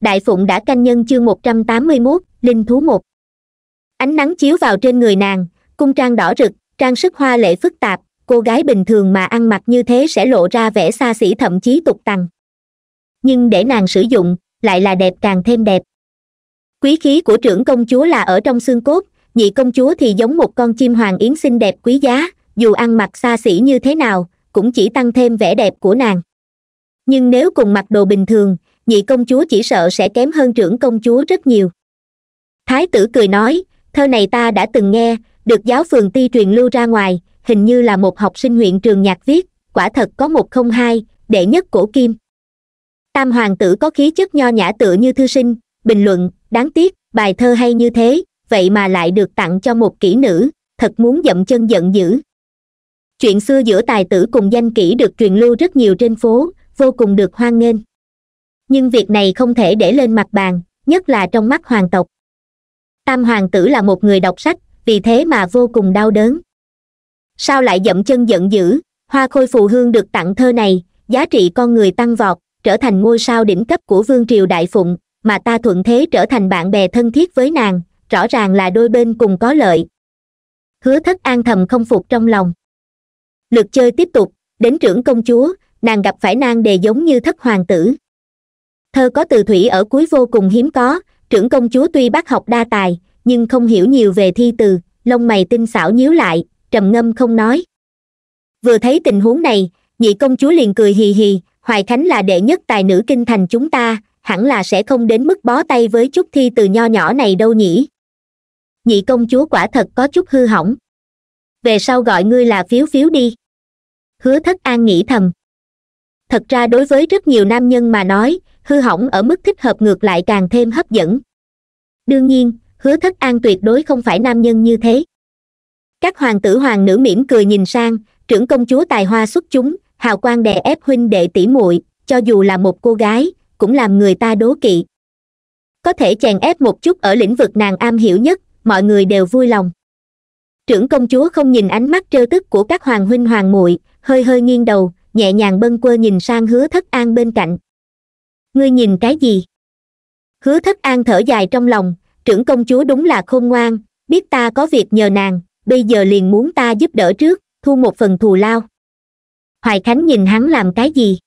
đại phụng đã canh nhân chương một trăm tám mươi mốt linh thú một ánh nắng chiếu vào trên người nàng cung trang đỏ rực trang sức hoa lệ phức tạp cô gái bình thường mà ăn mặc như thế sẽ lộ ra vẻ xa xỉ thậm chí tục tằng nhưng để nàng sử dụng lại là đẹp càng thêm đẹp quý khí của trưởng công chúa là ở trong xương cốt nhị công chúa thì giống một con chim hoàng yến xinh đẹp quý giá dù ăn mặc xa xỉ như thế nào cũng chỉ tăng thêm vẻ đẹp của nàng nhưng nếu cùng mặc đồ bình thường nhị công chúa chỉ sợ sẽ kém hơn trưởng công chúa rất nhiều thái tử cười nói thơ này ta đã từng nghe được giáo phường ti truyền lưu ra ngoài hình như là một học sinh huyện trường nhạc viết quả thật có một không hai đệ nhất cổ kim tam hoàng tử có khí chất nho nhã tựa như thư sinh bình luận đáng tiếc bài thơ hay như thế vậy mà lại được tặng cho một kỹ nữ thật muốn dậm chân giận dữ chuyện xưa giữa tài tử cùng danh kỹ được truyền lưu rất nhiều trên phố vô cùng được hoan nghênh nhưng việc này không thể để lên mặt bàn nhất là trong mắt hoàng tộc tam hoàng tử là một người đọc sách vì thế mà vô cùng đau đớn sao lại dậm chân giận dữ hoa khôi phù hương được tặng thơ này giá trị con người tăng vọt trở thành ngôi sao đỉnh cấp của vương triều đại phụng mà ta thuận thế trở thành bạn bè thân thiết với nàng rõ ràng là đôi bên cùng có lợi hứa thất an thầm không phục trong lòng lượt chơi tiếp tục đến trưởng công chúa nàng gặp phải nang đề giống như thất hoàng tử thơ có từ thủy ở cuối vô cùng hiếm có trưởng công chúa tuy bác học đa tài nhưng không hiểu nhiều về thi từ lông mày tinh xảo nhíu lại trầm ngâm không nói vừa thấy tình huống này nhị công chúa liền cười hì hì hoài khánh là đệ nhất tài nữ kinh thành chúng ta hẳn là sẽ không đến mức bó tay với chút thi từ nho nhỏ này đâu nhỉ nhị công chúa quả thật có chút hư hỏng về sau gọi ngươi là phiếu phiếu đi hứa thất an nghĩ thầm thật ra đối với rất nhiều nam nhân mà nói hư hỏng ở mức thích hợp ngược lại càng thêm hấp dẫn đương nhiên hứa thất an tuyệt đối không phải nam nhân như thế các hoàng tử hoàng nữ mỉm cười nhìn sang trưởng công chúa tài hoa xuất chúng hào quang đè ép huynh đệ tỷ muội cho dù là một cô gái cũng làm người ta đố kỵ có thể chèn ép một chút ở lĩnh vực nàng am hiểu nhất mọi người đều vui lòng trưởng công chúa không nhìn ánh mắt trêu tức của các hoàng huynh hoàng muội hơi hơi nghiêng đầu nhẹ nhàng bâng quơ nhìn sang hứa thất an bên cạnh ngươi nhìn cái gì hứa thất an thở dài trong lòng trưởng công chúa đúng là khôn ngoan biết ta có việc nhờ nàng bây giờ liền muốn ta giúp đỡ trước thu một phần thù lao hoài khánh nhìn hắn làm cái gì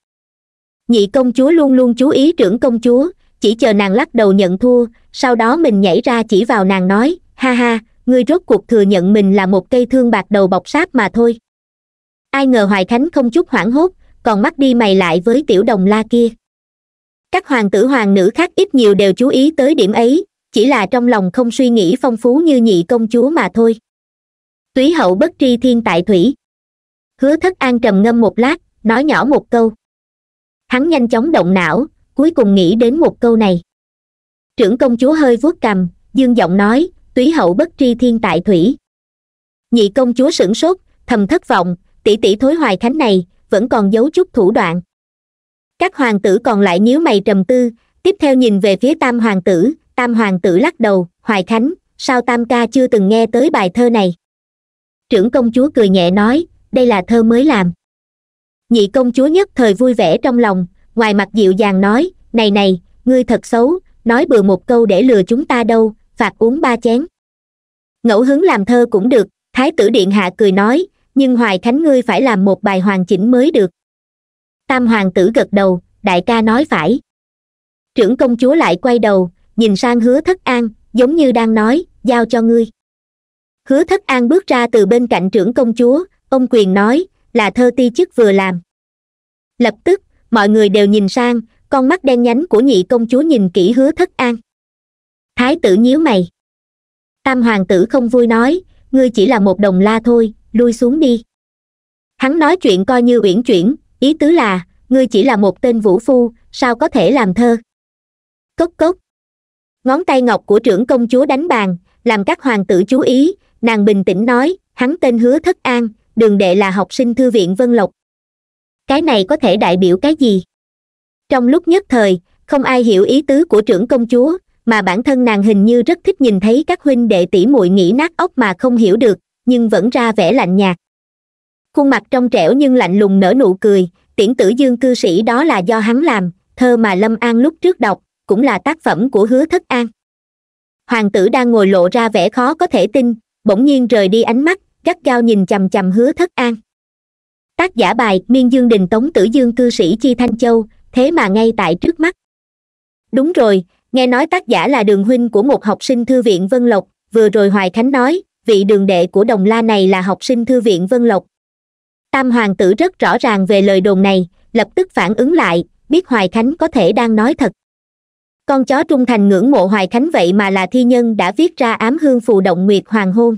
nhị công chúa luôn luôn chú ý trưởng công chúa chỉ chờ nàng lắc đầu nhận thua sau đó mình nhảy ra chỉ vào nàng nói ha ha ngươi rốt cuộc thừa nhận mình là một cây thương bạc đầu bọc sáp mà thôi ai ngờ hoài khánh không chút hoảng hốt còn mắt đi mày lại với tiểu đồng la kia các hoàng tử hoàng nữ khác ít nhiều đều chú ý tới điểm ấy chỉ là trong lòng không suy nghĩ phong phú như nhị công chúa mà thôi túy hậu bất tri thiên tại thủy hứa thất an trầm ngâm một lát nói nhỏ một câu hắn nhanh chóng động não cuối cùng nghĩ đến một câu này trưởng công chúa hơi vuốt cằm dương giọng nói túy hậu bất tri thiên tại thủy nhị công chúa sửng sốt thầm thất vọng tỷ tỷ thối hoài khánh này vẫn còn giấu chút thủ đoạn các hoàng tử còn lại nhíu mày trầm tư tiếp theo nhìn về phía tam hoàng tử tam hoàng tử lắc đầu hoài khánh sao tam ca chưa từng nghe tới bài thơ này trưởng công chúa cười nhẹ nói đây là thơ mới làm nhị công chúa nhất thời vui vẻ trong lòng ngoài mặt dịu dàng nói này này ngươi thật xấu nói bừa một câu để lừa chúng ta đâu phạt uống ba chén ngẫu hứng làm thơ cũng được thái tử điện hạ cười nói nhưng hoài khánh ngươi phải làm một bài hoàn chỉnh mới được tam hoàng tử gật đầu đại ca nói phải trưởng công chúa lại quay đầu nhìn sang hứa thất an giống như đang nói giao cho ngươi hứa thất an bước ra từ bên cạnh trưởng công chúa ông quyền nói là thơ ti chức vừa làm lập tức mọi người đều nhìn sang con mắt đen nhánh của nhị công chúa nhìn kỹ hứa thất an thái tử nhíu mày tam hoàng tử không vui nói ngươi chỉ là một đồng la thôi lui xuống đi hắn nói chuyện coi như uyển chuyển ý tứ là ngươi chỉ là một tên vũ phu sao có thể làm thơ cốc cốc ngón tay ngọc của trưởng công chúa đánh bàn làm các hoàng tử chú ý nàng bình tĩnh nói hắn tên hứa thất an đường đệ là học sinh thư viện vân lộc cái này có thể đại biểu cái gì trong lúc nhất thời không ai hiểu ý tứ của trưởng công chúa mà bản thân nàng hình như rất thích nhìn thấy các huynh đệ tỷ muội nghĩ nát ốc mà không hiểu được nhưng vẫn ra vẻ lạnh nhạt khuôn mặt trong trẻo nhưng lạnh lùng nở nụ cười tiễn tử dương cư sĩ đó là do hắn làm thơ mà lâm an lúc trước đọc cũng là tác phẩm của hứa thất an hoàng tử đang ngồi lộ ra vẻ khó có thể tin bỗng nhiên rời đi ánh mắt gắt gao nhìn chằm chằm hứa thất an tác giả bài miên dương đình tống tử dương cư sĩ chi thanh châu thế mà ngay tại trước mắt đúng rồi nghe nói tác giả là đường huynh của một học sinh thư viện vân lộc vừa rồi hoài khánh nói vị đường đệ của đồng la này là học sinh thư viện vân lộc tam hoàng tử rất rõ ràng về lời đồn này lập tức phản ứng lại biết hoài khánh có thể đang nói thật con chó trung thành ngưỡng mộ hoài khánh vậy mà là thi nhân đã viết ra ám hương phù động nguyệt hoàng hôn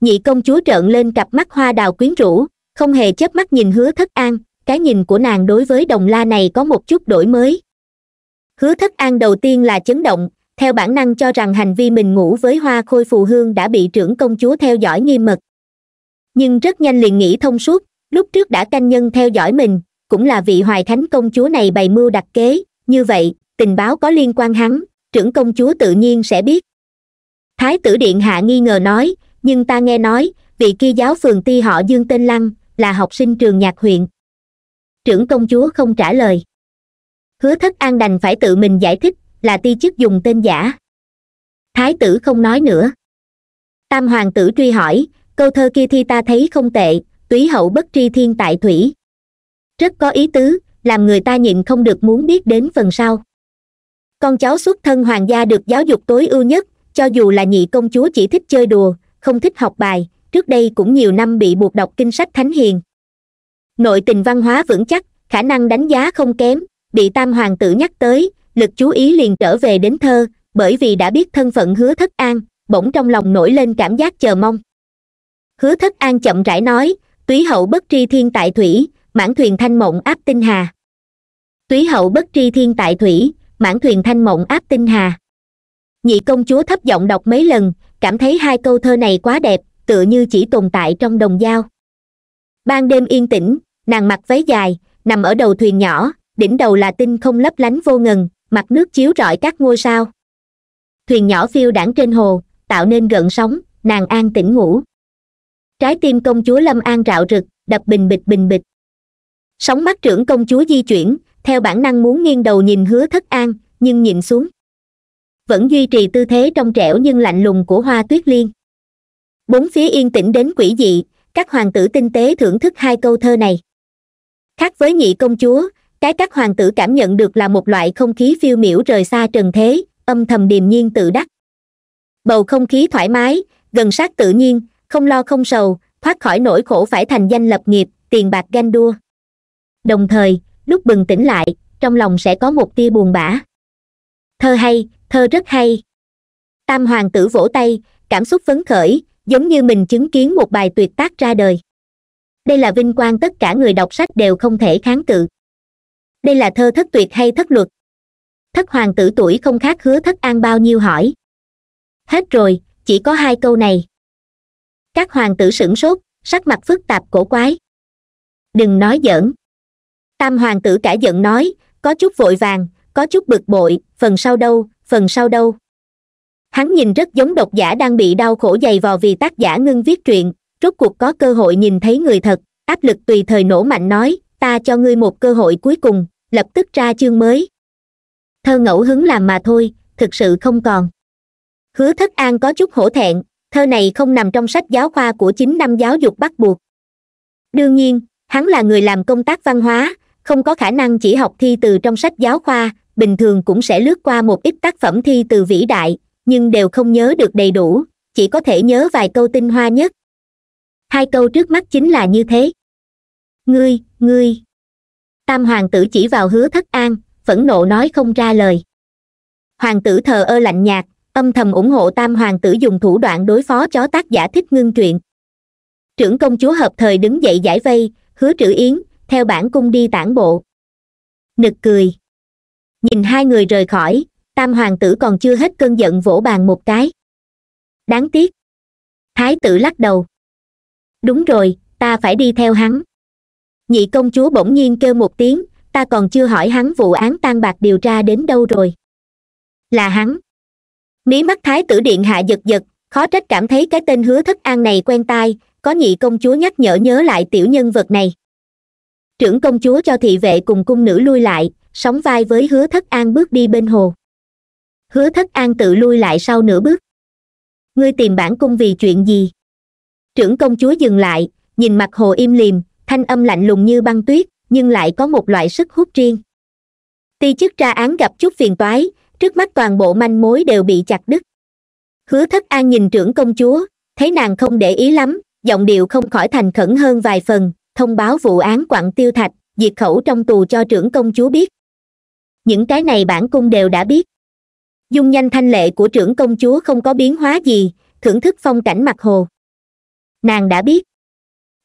nhị công chúa trợn lên cặp mắt hoa đào quyến rũ không hề chớp mắt nhìn hứa thất an cái nhìn của nàng đối với đồng la này có một chút đổi mới hứa thất an đầu tiên là chấn động theo bản năng cho rằng hành vi mình ngủ với hoa khôi phù hương đã bị trưởng công chúa theo dõi nghiêm mật nhưng rất nhanh liền nghĩ thông suốt lúc trước đã canh nhân theo dõi mình cũng là vị hoài thánh công chúa này bày mưu đặt kế như vậy tình báo có liên quan hắn trưởng công chúa tự nhiên sẽ biết thái tử điện hạ nghi ngờ nói nhưng ta nghe nói vị kia giáo phường ti họ dương tên lăng là học sinh trường nhạc huyện trưởng công chúa không trả lời hứa thất an đành phải tự mình giải thích là ti chức dùng tên giả thái tử không nói nữa tam hoàng tử truy hỏi câu thơ kia thi ta thấy không tệ túy hậu bất tri thiên tại thủy rất có ý tứ làm người ta nhịn không được muốn biết đến phần sau con cháu xuất thân hoàng gia được giáo dục tối ưu nhất cho dù là nhị công chúa chỉ thích chơi đùa không thích học bài trước đây cũng nhiều năm bị buộc đọc kinh sách thánh hiền nội tình văn hóa vững chắc khả năng đánh giá không kém bị tam hoàng tử nhắc tới lực chú ý liền trở về đến thơ bởi vì đã biết thân phận hứa thất an bỗng trong lòng nổi lên cảm giác chờ mong hứa thất an chậm rãi nói túy hậu bất tri thiên tại thủy mãn thuyền thanh mộng áp tinh hà túy hậu bất tri thiên tại thủy mãn thuyền thanh mộng áp tinh hà nhị công chúa thấp giọng đọc mấy lần cảm thấy hai câu thơ này quá đẹp tựa như chỉ tồn tại trong đồng dao ban đêm yên tĩnh nàng mặc váy dài nằm ở đầu thuyền nhỏ đỉnh đầu là tinh không lấp lánh vô ngần mặt nước chiếu rọi các ngôi sao thuyền nhỏ phiêu đảng trên hồ tạo nên gợn sóng nàng an tĩnh ngủ trái tim công chúa lâm an rạo rực đập bình bịch bình bịch sóng mắt trưởng công chúa di chuyển theo bản năng muốn nghiêng đầu nhìn hứa thất an nhưng nhìn xuống vẫn duy trì tư thế trong trẻo nhưng lạnh lùng của hoa tuyết liên bốn phía yên tĩnh đến quỷ dị các hoàng tử tinh tế thưởng thức hai câu thơ này khác với nhị công chúa cái các hoàng tử cảm nhận được là một loại không khí phiêu miểu rời xa trần thế âm thầm điềm nhiên tự đắc bầu không khí thoải mái gần sát tự nhiên không lo không sầu thoát khỏi nỗi khổ phải thành danh lập nghiệp tiền bạc ganh đua đồng thời lúc bừng tỉnh lại trong lòng sẽ có một tia buồn bã thơ hay thơ rất hay tam hoàng tử vỗ tay cảm xúc phấn khởi giống như mình chứng kiến một bài tuyệt tác ra đời đây là vinh quang tất cả người đọc sách đều không thể kháng cự đây là thơ thất tuyệt hay thất luật thất hoàng tử tuổi không khác hứa thất an bao nhiêu hỏi hết rồi chỉ có hai câu này các hoàng tử sửng sốt sắc mặt phức tạp cổ quái đừng nói giỡn tam hoàng tử cả giận nói có chút vội vàng có chút bực bội phần sau đâu phần sau đâu hắn nhìn rất giống độc giả đang bị đau khổ dày vò vì tác giả ngưng viết truyện rốt cuộc có cơ hội nhìn thấy người thật áp lực tùy thời nổ mạnh nói ta cho ngươi một cơ hội cuối cùng lập tức ra chương mới thơ ngẫu hứng làm mà thôi thực sự không còn hứa thất an có chút hổ thẹn thơ này không nằm trong sách giáo khoa của chín năm giáo dục bắt buộc đương nhiên hắn là người làm công tác văn hóa không có khả năng chỉ học thi từ trong sách giáo khoa bình thường cũng sẽ lướt qua một ít tác phẩm thi từ vĩ đại nhưng đều không nhớ được đầy đủ chỉ có thể nhớ vài câu tinh hoa nhất hai câu trước mắt chính là như thế ngươi ngươi tam hoàng tử chỉ vào hứa thất an phẫn nộ nói không ra lời hoàng tử thờ ơ lạnh nhạt âm thầm ủng hộ tam hoàng tử dùng thủ đoạn đối phó chó tác giả thích ngưng truyện trưởng công chúa hợp thời đứng dậy giải vây hứa trữ yến theo bản cung đi tản bộ nực cười nhìn hai người rời khỏi tam hoàng tử còn chưa hết cơn giận vỗ bàn một cái đáng tiếc thái tử lắc đầu đúng rồi ta phải đi theo hắn nhị công chúa bỗng nhiên kêu một tiếng ta còn chưa hỏi hắn vụ án tan bạc điều tra đến đâu rồi là hắn mí mắt thái tử điện hạ giật giật khó trách cảm thấy cái tên hứa thất an này quen tai có nhị công chúa nhắc nhở nhớ lại tiểu nhân vật này trưởng công chúa cho thị vệ cùng cung nữ lui lại sóng vai với hứa thất an bước đi bên hồ hứa thất an tự lui lại sau nửa bước ngươi tìm bản cung vì chuyện gì trưởng công chúa dừng lại nhìn mặt hồ im lìm thanh âm lạnh lùng như băng tuyết nhưng lại có một loại sức hút riêng ti chức tra án gặp chút phiền toái trước mắt toàn bộ manh mối đều bị chặt đứt hứa thất an nhìn trưởng công chúa thấy nàng không để ý lắm giọng điệu không khỏi thành khẩn hơn vài phần thông báo vụ án quặng tiêu thạch diệt khẩu trong tù cho trưởng công chúa biết những cái này bản cung đều đã biết dung nhanh thanh lệ của trưởng công chúa không có biến hóa gì thưởng thức phong cảnh mặt hồ nàng đã biết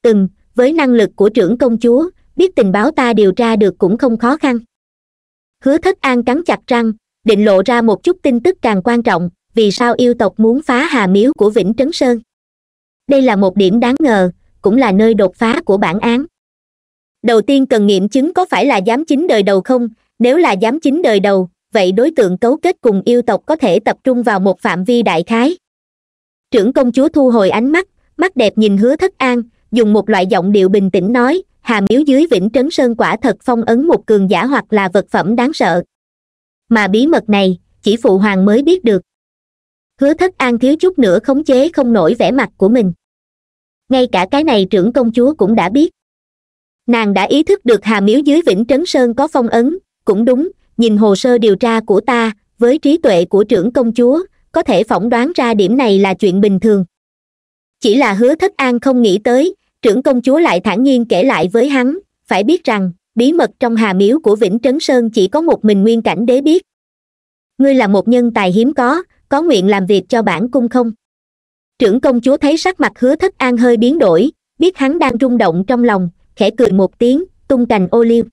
từng với năng lực của trưởng công chúa biết tình báo ta điều tra được cũng không khó khăn hứa thất an cắn chặt răng định lộ ra một chút tin tức càng quan trọng vì sao yêu tộc muốn phá hà miếu của vĩnh trấn sơn đây là một điểm đáng ngờ cũng là nơi đột phá của bản án đầu tiên cần nghiệm chứng có phải là giám chính đời đầu không nếu là giám chính đời đầu vậy đối tượng cấu kết cùng yêu tộc có thể tập trung vào một phạm vi đại khái trưởng công chúa thu hồi ánh mắt mắt đẹp nhìn hứa thất an dùng một loại giọng điệu bình tĩnh nói hà miếu dưới vĩnh trấn sơn quả thật phong ấn một cường giả hoặc là vật phẩm đáng sợ mà bí mật này chỉ phụ hoàng mới biết được hứa thất an thiếu chút nữa khống chế không nổi vẻ mặt của mình ngay cả cái này trưởng công chúa cũng đã biết nàng đã ý thức được hà miếu dưới vĩnh trấn sơn có phong ấn cũng đúng nhìn hồ sơ điều tra của ta với trí tuệ của trưởng công chúa có thể phỏng đoán ra điểm này là chuyện bình thường chỉ là hứa thất an không nghĩ tới trưởng công chúa lại thản nhiên kể lại với hắn phải biết rằng bí mật trong hà miếu của vĩnh trấn sơn chỉ có một mình nguyên cảnh đế biết ngươi là một nhân tài hiếm có có nguyện làm việc cho bản cung không trưởng công chúa thấy sắc mặt hứa thất an hơi biến đổi biết hắn đang rung động trong lòng khẽ cười một tiếng tung cành ô liu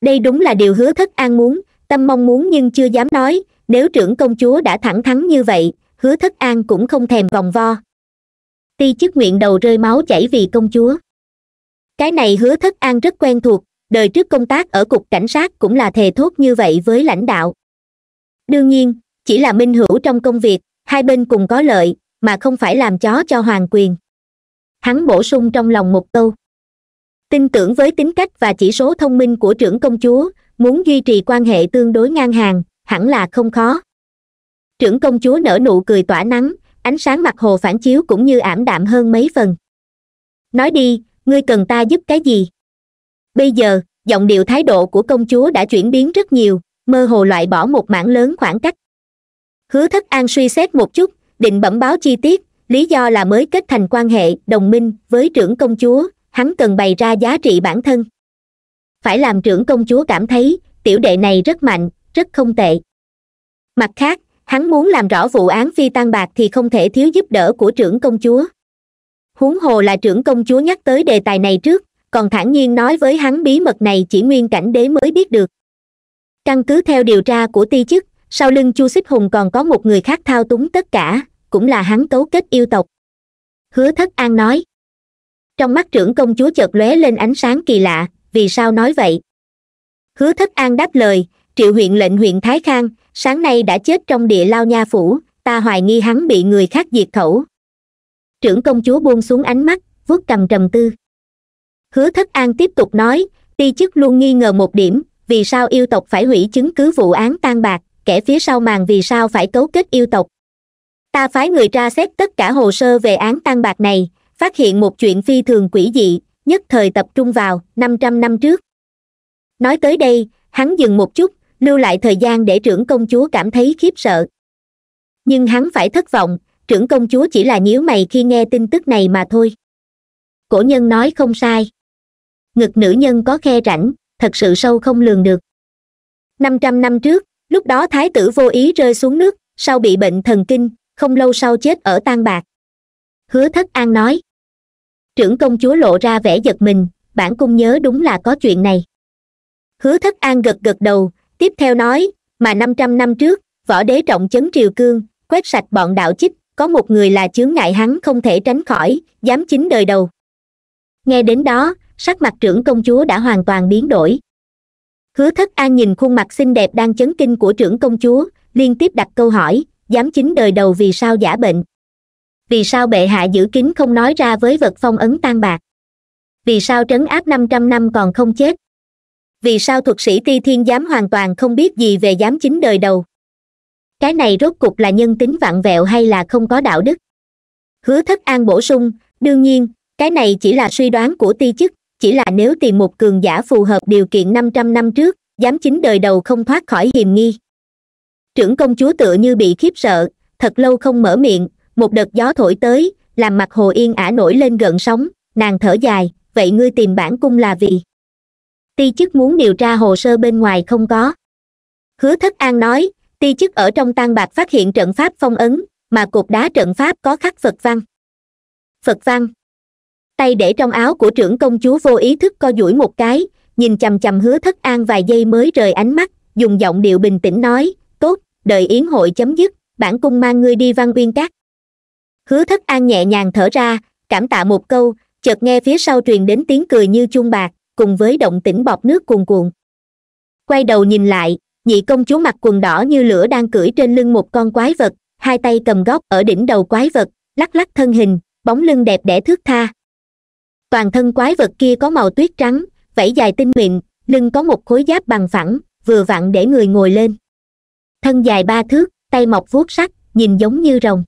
đây đúng là điều hứa thất an muốn tâm mong muốn nhưng chưa dám nói nếu trưởng công chúa đã thẳng thắn như vậy hứa thất an cũng không thèm vòng vo ti chức nguyện đầu rơi máu chảy vì công chúa cái này hứa thất an rất quen thuộc đời trước công tác ở cục cảnh sát cũng là thề thốt như vậy với lãnh đạo đương nhiên chỉ là minh hữu trong công việc hai bên cùng có lợi mà không phải làm chó cho hoàng quyền hắn bổ sung trong lòng một câu tin tưởng với tính cách và chỉ số thông minh của trưởng công chúa muốn duy trì quan hệ tương đối ngang hàng hẳn là không khó trưởng công chúa nở nụ cười tỏa nắng ánh sáng mặt hồ phản chiếu cũng như ảm đạm hơn mấy phần nói đi ngươi cần ta giúp cái gì bây giờ giọng điệu thái độ của công chúa đã chuyển biến rất nhiều mơ hồ loại bỏ một mảng lớn khoảng cách hứa thất an suy xét một chút định bẩm báo chi tiết lý do là mới kết thành quan hệ đồng minh với trưởng công chúa hắn cần bày ra giá trị bản thân phải làm trưởng công chúa cảm thấy tiểu đệ này rất mạnh rất không tệ mặt khác hắn muốn làm rõ vụ án phi tan bạc thì không thể thiếu giúp đỡ của trưởng công chúa huống hồ là trưởng công chúa nhắc tới đề tài này trước còn thản nhiên nói với hắn bí mật này chỉ nguyên cảnh đế mới biết được căn cứ theo điều tra của ti chức sau lưng chu xích hùng còn có một người khác thao túng tất cả cũng là hắn cấu kết yêu tộc hứa thất an nói trong mắt trưởng công chúa chợt lóe lên ánh sáng kỳ lạ vì sao nói vậy hứa thất an đáp lời triệu huyện lệnh huyện thái khang sáng nay đã chết trong địa lao nha phủ ta hoài nghi hắn bị người khác diệt khẩu trưởng công chúa buông xuống ánh mắt vuốt cầm trầm tư hứa thất an tiếp tục nói ti chức luôn nghi ngờ một điểm vì sao yêu tộc phải hủy chứng cứ vụ án tan bạc kẻ phía sau màn vì sao phải cấu kết yêu tộc ta phái người tra xét tất cả hồ sơ về án tan bạc này phát hiện một chuyện phi thường quỷ dị nhất thời tập trung vào năm trăm năm trước nói tới đây hắn dừng một chút lưu lại thời gian để trưởng công chúa cảm thấy khiếp sợ nhưng hắn phải thất vọng trưởng công chúa chỉ là nhíu mày khi nghe tin tức này mà thôi cổ nhân nói không sai ngực nữ nhân có khe rãnh thật sự sâu không lường được năm trăm năm trước lúc đó thái tử vô ý rơi xuống nước sau bị bệnh thần kinh không lâu sau chết ở tan bạc hứa thất an nói trưởng công chúa lộ ra vẻ giật mình bản cung nhớ đúng là có chuyện này hứa thất an gật gật đầu tiếp theo nói mà năm trăm năm trước võ đế trọng chấn triều cương quét sạch bọn đạo chích có một người là chướng ngại hắn không thể tránh khỏi dám chính đời đầu nghe đến đó sắc mặt trưởng công chúa đã hoàn toàn biến đổi hứa thất an nhìn khuôn mặt xinh đẹp đang chấn kinh của trưởng công chúa liên tiếp đặt câu hỏi dám chính đời đầu vì sao giả bệnh vì sao bệ hạ giữ kín không nói ra với vật phong ấn tan bạc vì sao trấn áp năm trăm năm còn không chết vì sao thuật sĩ ti thiên giám hoàn toàn không biết gì về giám chính đời đầu cái này rốt cục là nhân tính vặn vẹo hay là không có đạo đức hứa thất an bổ sung đương nhiên cái này chỉ là suy đoán của ti chức chỉ là nếu tìm một cường giả phù hợp điều kiện năm trăm năm trước dám chính đời đầu không thoát khỏi hiềm nghi trưởng công chúa tựa như bị khiếp sợ thật lâu không mở miệng một đợt gió thổi tới làm mặt hồ yên ả nổi lên gợn sóng nàng thở dài vậy ngươi tìm bản cung là vì ti chức muốn điều tra hồ sơ bên ngoài không có hứa thất an nói ti chức ở trong tang bạc phát hiện trận pháp phong ấn mà cục đá trận pháp có khắc phật văn phật văn tay để trong áo của trưởng công chúa vô ý thức co duỗi một cái nhìn chằm chằm hứa thất an vài giây mới rời ánh mắt dùng giọng điệu bình tĩnh nói tốt đợi yến hội chấm dứt bản cung mang ngươi đi văn uyên cát hứa thất an nhẹ nhàng thở ra cảm tạ một câu chợt nghe phía sau truyền đến tiếng cười như chuông bạc cùng với động tĩnh bọt nước cuồn cuộn quay đầu nhìn lại nhị công chúa mặc quần đỏ như lửa đang cưỡi trên lưng một con quái vật hai tay cầm gót ở đỉnh đầu quái vật lắc lắc thân hình bóng lưng đẹp đẽ thước tha toàn thân quái vật kia có màu tuyết trắng vẫy dài tinh mịn lưng có một khối giáp bằng phẳng vừa vặn để người ngồi lên thân dài ba thước tay mọc vuốt sắt nhìn giống như rồng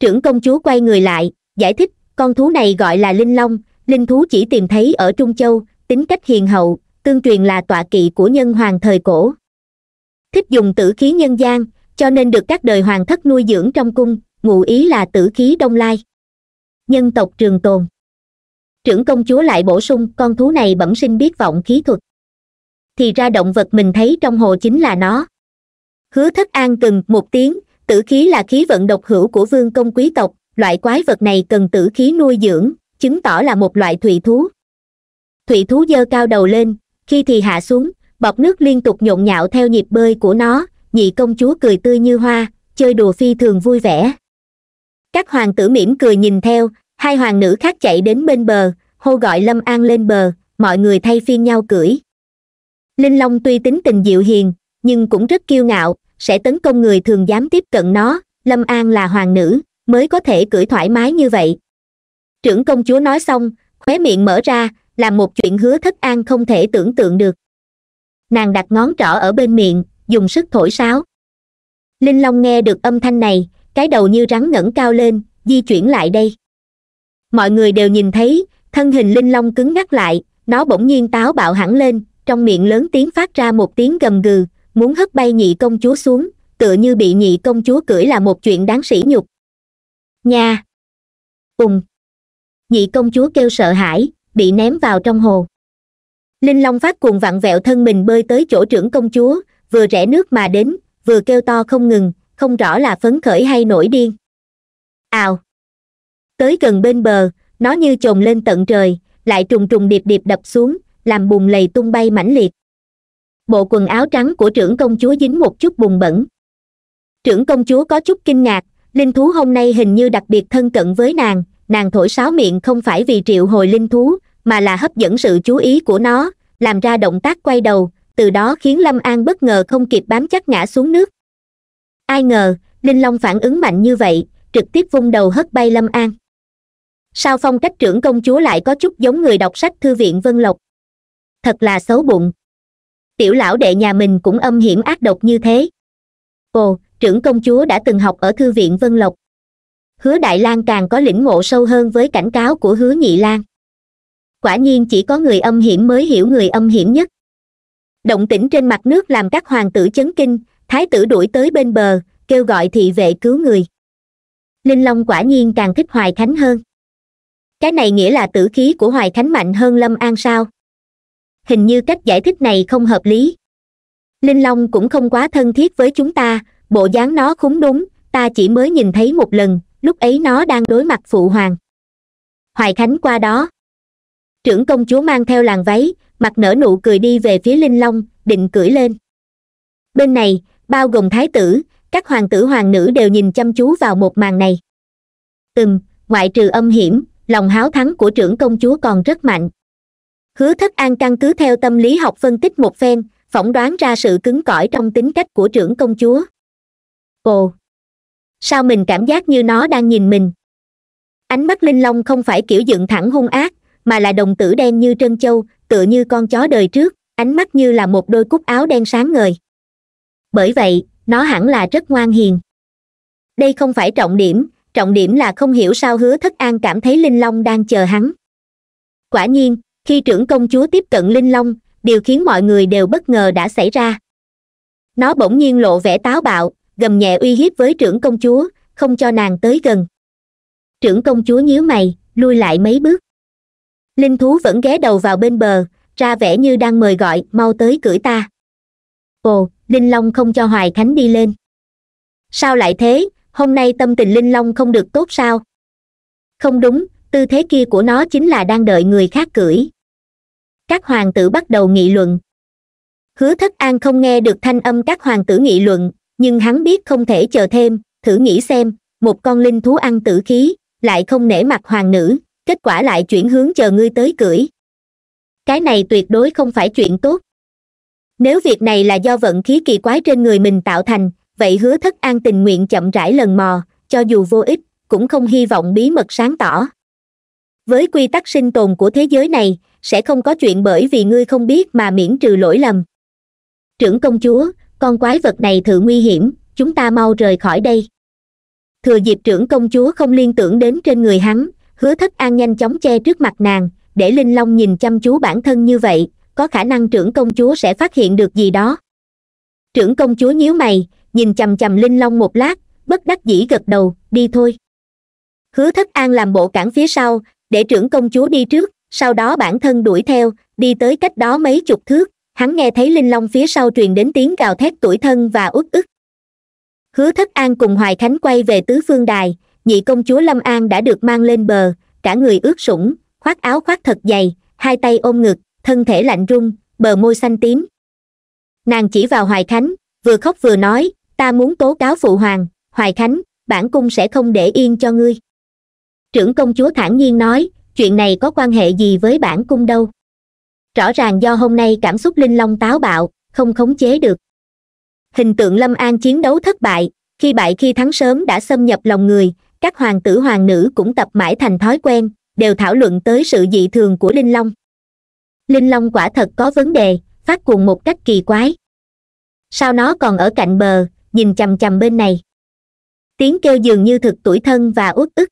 trưởng công chúa quay người lại giải thích con thú này gọi là linh long linh thú chỉ tìm thấy ở trung châu tính cách hiền hậu tương truyền là tọa kỵ của nhân hoàng thời cổ thích dùng tử khí nhân gian cho nên được các đời hoàng thất nuôi dưỡng trong cung ngụ ý là tử khí đông lai nhân tộc trường tồn trưởng công chúa lại bổ sung con thú này bẩm sinh biết vọng khí thuật thì ra động vật mình thấy trong hồ chính là nó hứa thất an từng một tiếng tử khí là khí vận độc hữu của vương công quý tộc loại quái vật này cần tử khí nuôi dưỡng chứng tỏ là một loại thủy thú thủy thú dơ cao đầu lên khi thì hạ xuống bọt nước liên tục nhộn nhạo theo nhịp bơi của nó nhị công chúa cười tươi như hoa chơi đùa phi thường vui vẻ các hoàng tử mỉm cười nhìn theo hai hoàng nữ khác chạy đến bên bờ hô gọi lâm an lên bờ mọi người thay phiên nhau cưỡi linh long tuy tính tình dịu hiền nhưng cũng rất kiêu ngạo sẽ tấn công người thường dám tiếp cận nó lâm an là hoàng nữ mới có thể cưỡi thoải mái như vậy trưởng công chúa nói xong khóe miệng mở ra làm một chuyện hứa thất an không thể tưởng tượng được nàng đặt ngón trỏ ở bên miệng dùng sức thổi sáo linh long nghe được âm thanh này cái đầu như rắn ngẩng cao lên di chuyển lại đây mọi người đều nhìn thấy thân hình linh long cứng ngắc lại nó bỗng nhiên táo bạo hẳn lên trong miệng lớn tiếng phát ra một tiếng gầm gừ muốn hất bay nhị công chúa xuống tựa như bị nhị công chúa cưỡi là một chuyện đáng sỉ nhục nha ùng nhị công chúa kêu sợ hãi bị ném vào trong hồ linh long phát cuồng vặn vẹo thân mình bơi tới chỗ trưởng công chúa vừa rẽ nước mà đến vừa kêu to không ngừng không rõ là phấn khởi hay nổi điên ào tới gần bên bờ nó như chồn lên tận trời lại trùng trùng điệp điệp đập xuống làm bùn lầy tung bay mãnh liệt bộ quần áo trắng của trưởng công chúa dính một chút bùn bẩn trưởng công chúa có chút kinh ngạc linh thú hôm nay hình như đặc biệt thân cận với nàng nàng thổi sáo miệng không phải vì triệu hồi linh thú mà là hấp dẫn sự chú ý của nó làm ra động tác quay đầu từ đó khiến lâm an bất ngờ không kịp bám chắc ngã xuống nước ai ngờ linh long phản ứng mạnh như vậy trực tiếp vung đầu hất bay lâm an sao phong cách trưởng công chúa lại có chút giống người đọc sách thư viện vân lộc thật là xấu bụng tiểu lão đệ nhà mình cũng âm hiểm ác độc như thế ồ trưởng công chúa đã từng học ở thư viện vân lộc hứa đại lang càng có lĩnh ngộ sâu hơn với cảnh cáo của hứa nhị lang quả nhiên chỉ có người âm hiểm mới hiểu người âm hiểm nhất động tĩnh trên mặt nước làm các hoàng tử chấn kinh thái tử đuổi tới bên bờ kêu gọi thị vệ cứu người linh long quả nhiên càng thích hoài khánh hơn cái này nghĩa là tử khí của hoài khánh mạnh hơn lâm an sao hình như cách giải thích này không hợp lý linh long cũng không quá thân thiết với chúng ta bộ dáng nó khúng đúng ta chỉ mới nhìn thấy một lần lúc ấy nó đang đối mặt phụ hoàng hoài khánh qua đó trưởng công chúa mang theo làng váy mặt nở nụ cười đi về phía linh long định cưỡi lên bên này bao gồm thái tử các hoàng tử hoàng nữ đều nhìn chăm chú vào một màn này ừm ngoại trừ âm hiểm lòng háo thắng của trưởng công chúa còn rất mạnh hứa thất an căn cứ theo tâm lý học phân tích một phen phỏng đoán ra sự cứng cỏi trong tính cách của trưởng công chúa ồ sao mình cảm giác như nó đang nhìn mình ánh mắt linh long không phải kiểu dựng thẳng hung ác mà là đồng tử đen như trân châu tựa như con chó đời trước ánh mắt như là một đôi cúc áo đen sáng ngời bởi vậy nó hẳn là rất ngoan hiền đây không phải trọng điểm trọng điểm là không hiểu sao hứa thất an cảm thấy linh long đang chờ hắn quả nhiên khi trưởng công chúa tiếp cận linh long điều khiến mọi người đều bất ngờ đã xảy ra nó bỗng nhiên lộ vẻ táo bạo gầm nhẹ uy hiếp với trưởng công chúa không cho nàng tới gần trưởng công chúa nhíu mày lui lại mấy bước linh thú vẫn ghé đầu vào bên bờ ra vẻ như đang mời gọi mau tới cưỡi ta ồ linh long không cho hoài khánh đi lên sao lại thế hôm nay tâm tình linh long không được tốt sao không đúng tư thế kia của nó chính là đang đợi người khác cưỡi các hoàng tử bắt đầu nghị luận hứa thất an không nghe được thanh âm các hoàng tử nghị luận nhưng hắn biết không thể chờ thêm thử nghĩ xem một con linh thú ăn tử khí lại không nể mặt hoàng nữ kết quả lại chuyển hướng chờ ngươi tới cưỡi cái này tuyệt đối không phải chuyện tốt nếu việc này là do vận khí kỳ quái trên người mình tạo thành vậy hứa thất an tình nguyện chậm rãi lần mò cho dù vô ích cũng không hy vọng bí mật sáng tỏ với quy tắc sinh tồn của thế giới này sẽ không có chuyện bởi vì ngươi không biết mà miễn trừ lỗi lầm trưởng công chúa con quái vật này thự nguy hiểm chúng ta mau rời khỏi đây thừa dịp trưởng công chúa không liên tưởng đến trên người hắn hứa thất an nhanh chóng che trước mặt nàng để linh long nhìn chăm chú bản thân như vậy có khả năng trưởng công chúa sẽ phát hiện được gì đó trưởng công chúa nhíu mày nhìn chằm chằm linh long một lát bất đắc dĩ gật đầu đi thôi hứa thất an làm bộ cản phía sau để trưởng công chúa đi trước sau đó bản thân đuổi theo đi tới cách đó mấy chục thước hắn nghe thấy linh long phía sau truyền đến tiếng gào thét tuổi thân và uất ức hứa thất an cùng hoài khánh quay về tứ phương đài nhị công chúa lâm an đã được mang lên bờ cả người ướt sũng khoác áo khoác thật dày hai tay ôm ngực thân thể lạnh run bờ môi xanh tím nàng chỉ vào hoài khánh vừa khóc vừa nói ta muốn tố cáo phụ hoàng hoài khánh bản cung sẽ không để yên cho ngươi trưởng công chúa thản nhiên nói chuyện này có quan hệ gì với bản cung đâu rõ ràng do hôm nay cảm xúc linh long táo bạo không khống chế được hình tượng lâm an chiến đấu thất bại khi bại khi thắng sớm đã xâm nhập lòng người các hoàng tử hoàng nữ cũng tập mãi thành thói quen đều thảo luận tới sự dị thường của linh long linh long quả thật có vấn đề phát cuồng một cách kỳ quái sao nó còn ở cạnh bờ nhìn chằm chằm bên này tiếng kêu dường như thực tuổi thân và uất ức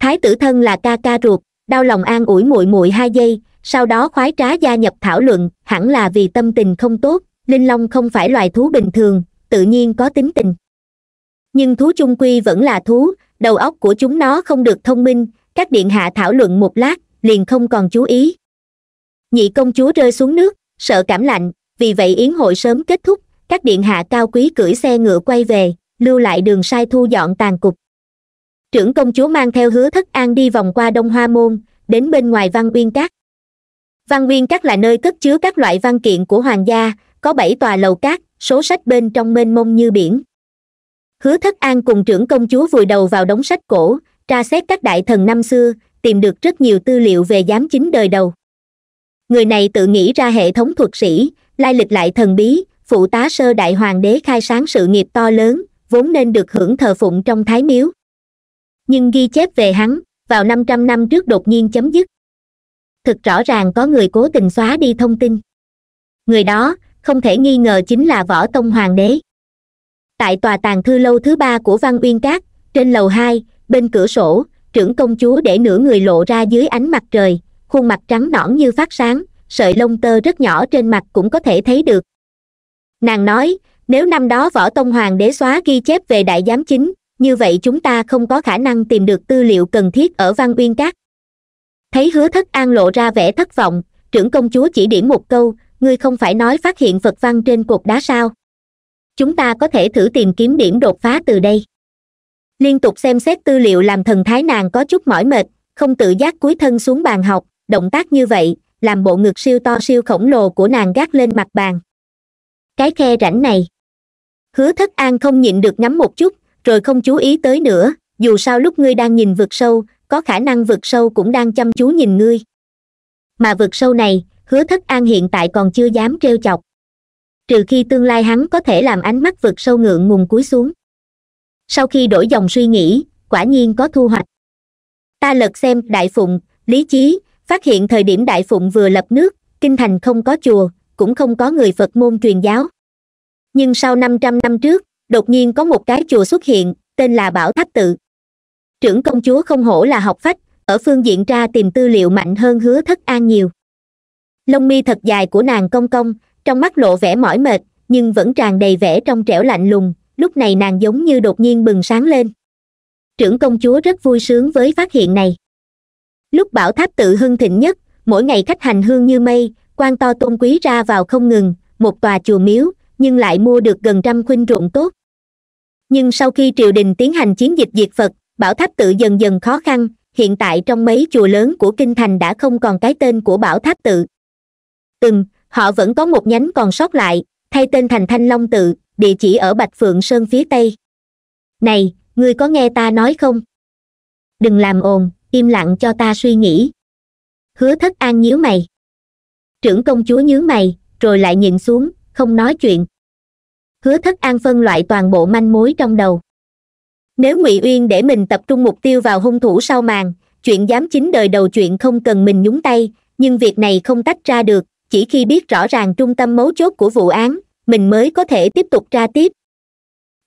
thái tử thân là ca ca ruột đau lòng an ủi muội muội hai giây sau đó khoái trá gia nhập thảo luận hẳn là vì tâm tình không tốt linh long không phải loài thú bình thường tự nhiên có tính tình nhưng thú chung quy vẫn là thú đầu óc của chúng nó không được thông minh các điện hạ thảo luận một lát liền không còn chú ý nhị công chúa rơi xuống nước sợ cảm lạnh vì vậy yến hội sớm kết thúc các điện hạ cao quý cưỡi xe ngựa quay về lưu lại đường sai thu dọn tàn cục trưởng công chúa mang theo hứa thất an đi vòng qua đông hoa môn đến bên ngoài văn uyên cát văn uyên cát là nơi cất chứa các loại văn kiện của hoàng gia có bảy tòa lầu cát số sách bên trong mênh mông như biển hứa thất an cùng trưởng công chúa vùi đầu vào đống sách cổ tra xét các đại thần năm xưa tìm được rất nhiều tư liệu về giám chính đời đầu người này tự nghĩ ra hệ thống thuật sĩ lai lịch lại thần bí phụ tá sơ đại hoàng đế khai sáng sự nghiệp to lớn, vốn nên được hưởng thờ phụng trong thái miếu. Nhưng ghi chép về hắn, vào 500 năm trước đột nhiên chấm dứt. Thực rõ ràng có người cố tình xóa đi thông tin. Người đó, không thể nghi ngờ chính là Võ Tông Hoàng đế. Tại tòa tàng thư lâu thứ ba của Văn Uyên Cát, trên lầu 2, bên cửa sổ, trưởng công chúa để nửa người lộ ra dưới ánh mặt trời, khuôn mặt trắng nõn như phát sáng, sợi lông tơ rất nhỏ trên mặt cũng có thể thấy được, nàng nói nếu năm đó võ tông hoàng đế xóa ghi chép về đại giám chính như vậy chúng ta không có khả năng tìm được tư liệu cần thiết ở văn uyên các thấy hứa thất an lộ ra vẻ thất vọng trưởng công chúa chỉ điểm một câu ngươi không phải nói phát hiện phật văn trên cột đá sao chúng ta có thể thử tìm kiếm điểm đột phá từ đây liên tục xem xét tư liệu làm thần thái nàng có chút mỏi mệt không tự giác cúi thân xuống bàn học động tác như vậy làm bộ ngực siêu to siêu khổng lồ của nàng gác lên mặt bàn cái khe rãnh này hứa thất an không nhịn được ngắm một chút rồi không chú ý tới nữa dù sao lúc ngươi đang nhìn vượt sâu có khả năng vượt sâu cũng đang chăm chú nhìn ngươi mà vượt sâu này hứa thất an hiện tại còn chưa dám trêu chọc trừ khi tương lai hắn có thể làm ánh mắt vượt sâu ngượng ngùng cúi xuống sau khi đổi dòng suy nghĩ quả nhiên có thu hoạch ta lật xem đại phụng lý trí phát hiện thời điểm đại phụng vừa lập nước kinh thành không có chùa cũng không có người phật môn truyền giáo nhưng sau năm trăm năm trước đột nhiên có một cái chùa xuất hiện tên là bảo tháp tự trưởng công chúa không hổ là học phách ở phương diện ra tìm tư liệu mạnh hơn hứa thất an nhiều lông mi thật dài của nàng cong cong trong mắt lộ vẻ mỏi mệt nhưng vẫn tràn đầy vẻ trong trẻo lạnh lùng lúc này nàng giống như đột nhiên bừng sáng lên trưởng công chúa rất vui sướng với phát hiện này lúc bảo tháp tự hưng thịnh nhất mỗi ngày khách hành hương như mây quan to tôn quý ra vào không ngừng một tòa chùa miếu nhưng lại mua được gần trăm khuynh ruộng tốt nhưng sau khi triều đình tiến hành chiến dịch diệt phật bảo tháp tự dần dần khó khăn hiện tại trong mấy chùa lớn của kinh thành đã không còn cái tên của bảo tháp tự từng họ vẫn có một nhánh còn sót lại thay tên thành thanh long tự địa chỉ ở bạch phượng sơn phía tây này ngươi có nghe ta nói không đừng làm ồn im lặng cho ta suy nghĩ hứa thất an nhíu mày trưởng công chúa nhướng mày rồi lại nhìn xuống không nói chuyện hứa thất an phân loại toàn bộ manh mối trong đầu nếu ngụy uyên để mình tập trung mục tiêu vào hung thủ sau màn chuyện dám chính đời đầu chuyện không cần mình nhúng tay nhưng việc này không tách ra được chỉ khi biết rõ ràng trung tâm mấu chốt của vụ án mình mới có thể tiếp tục tra tiếp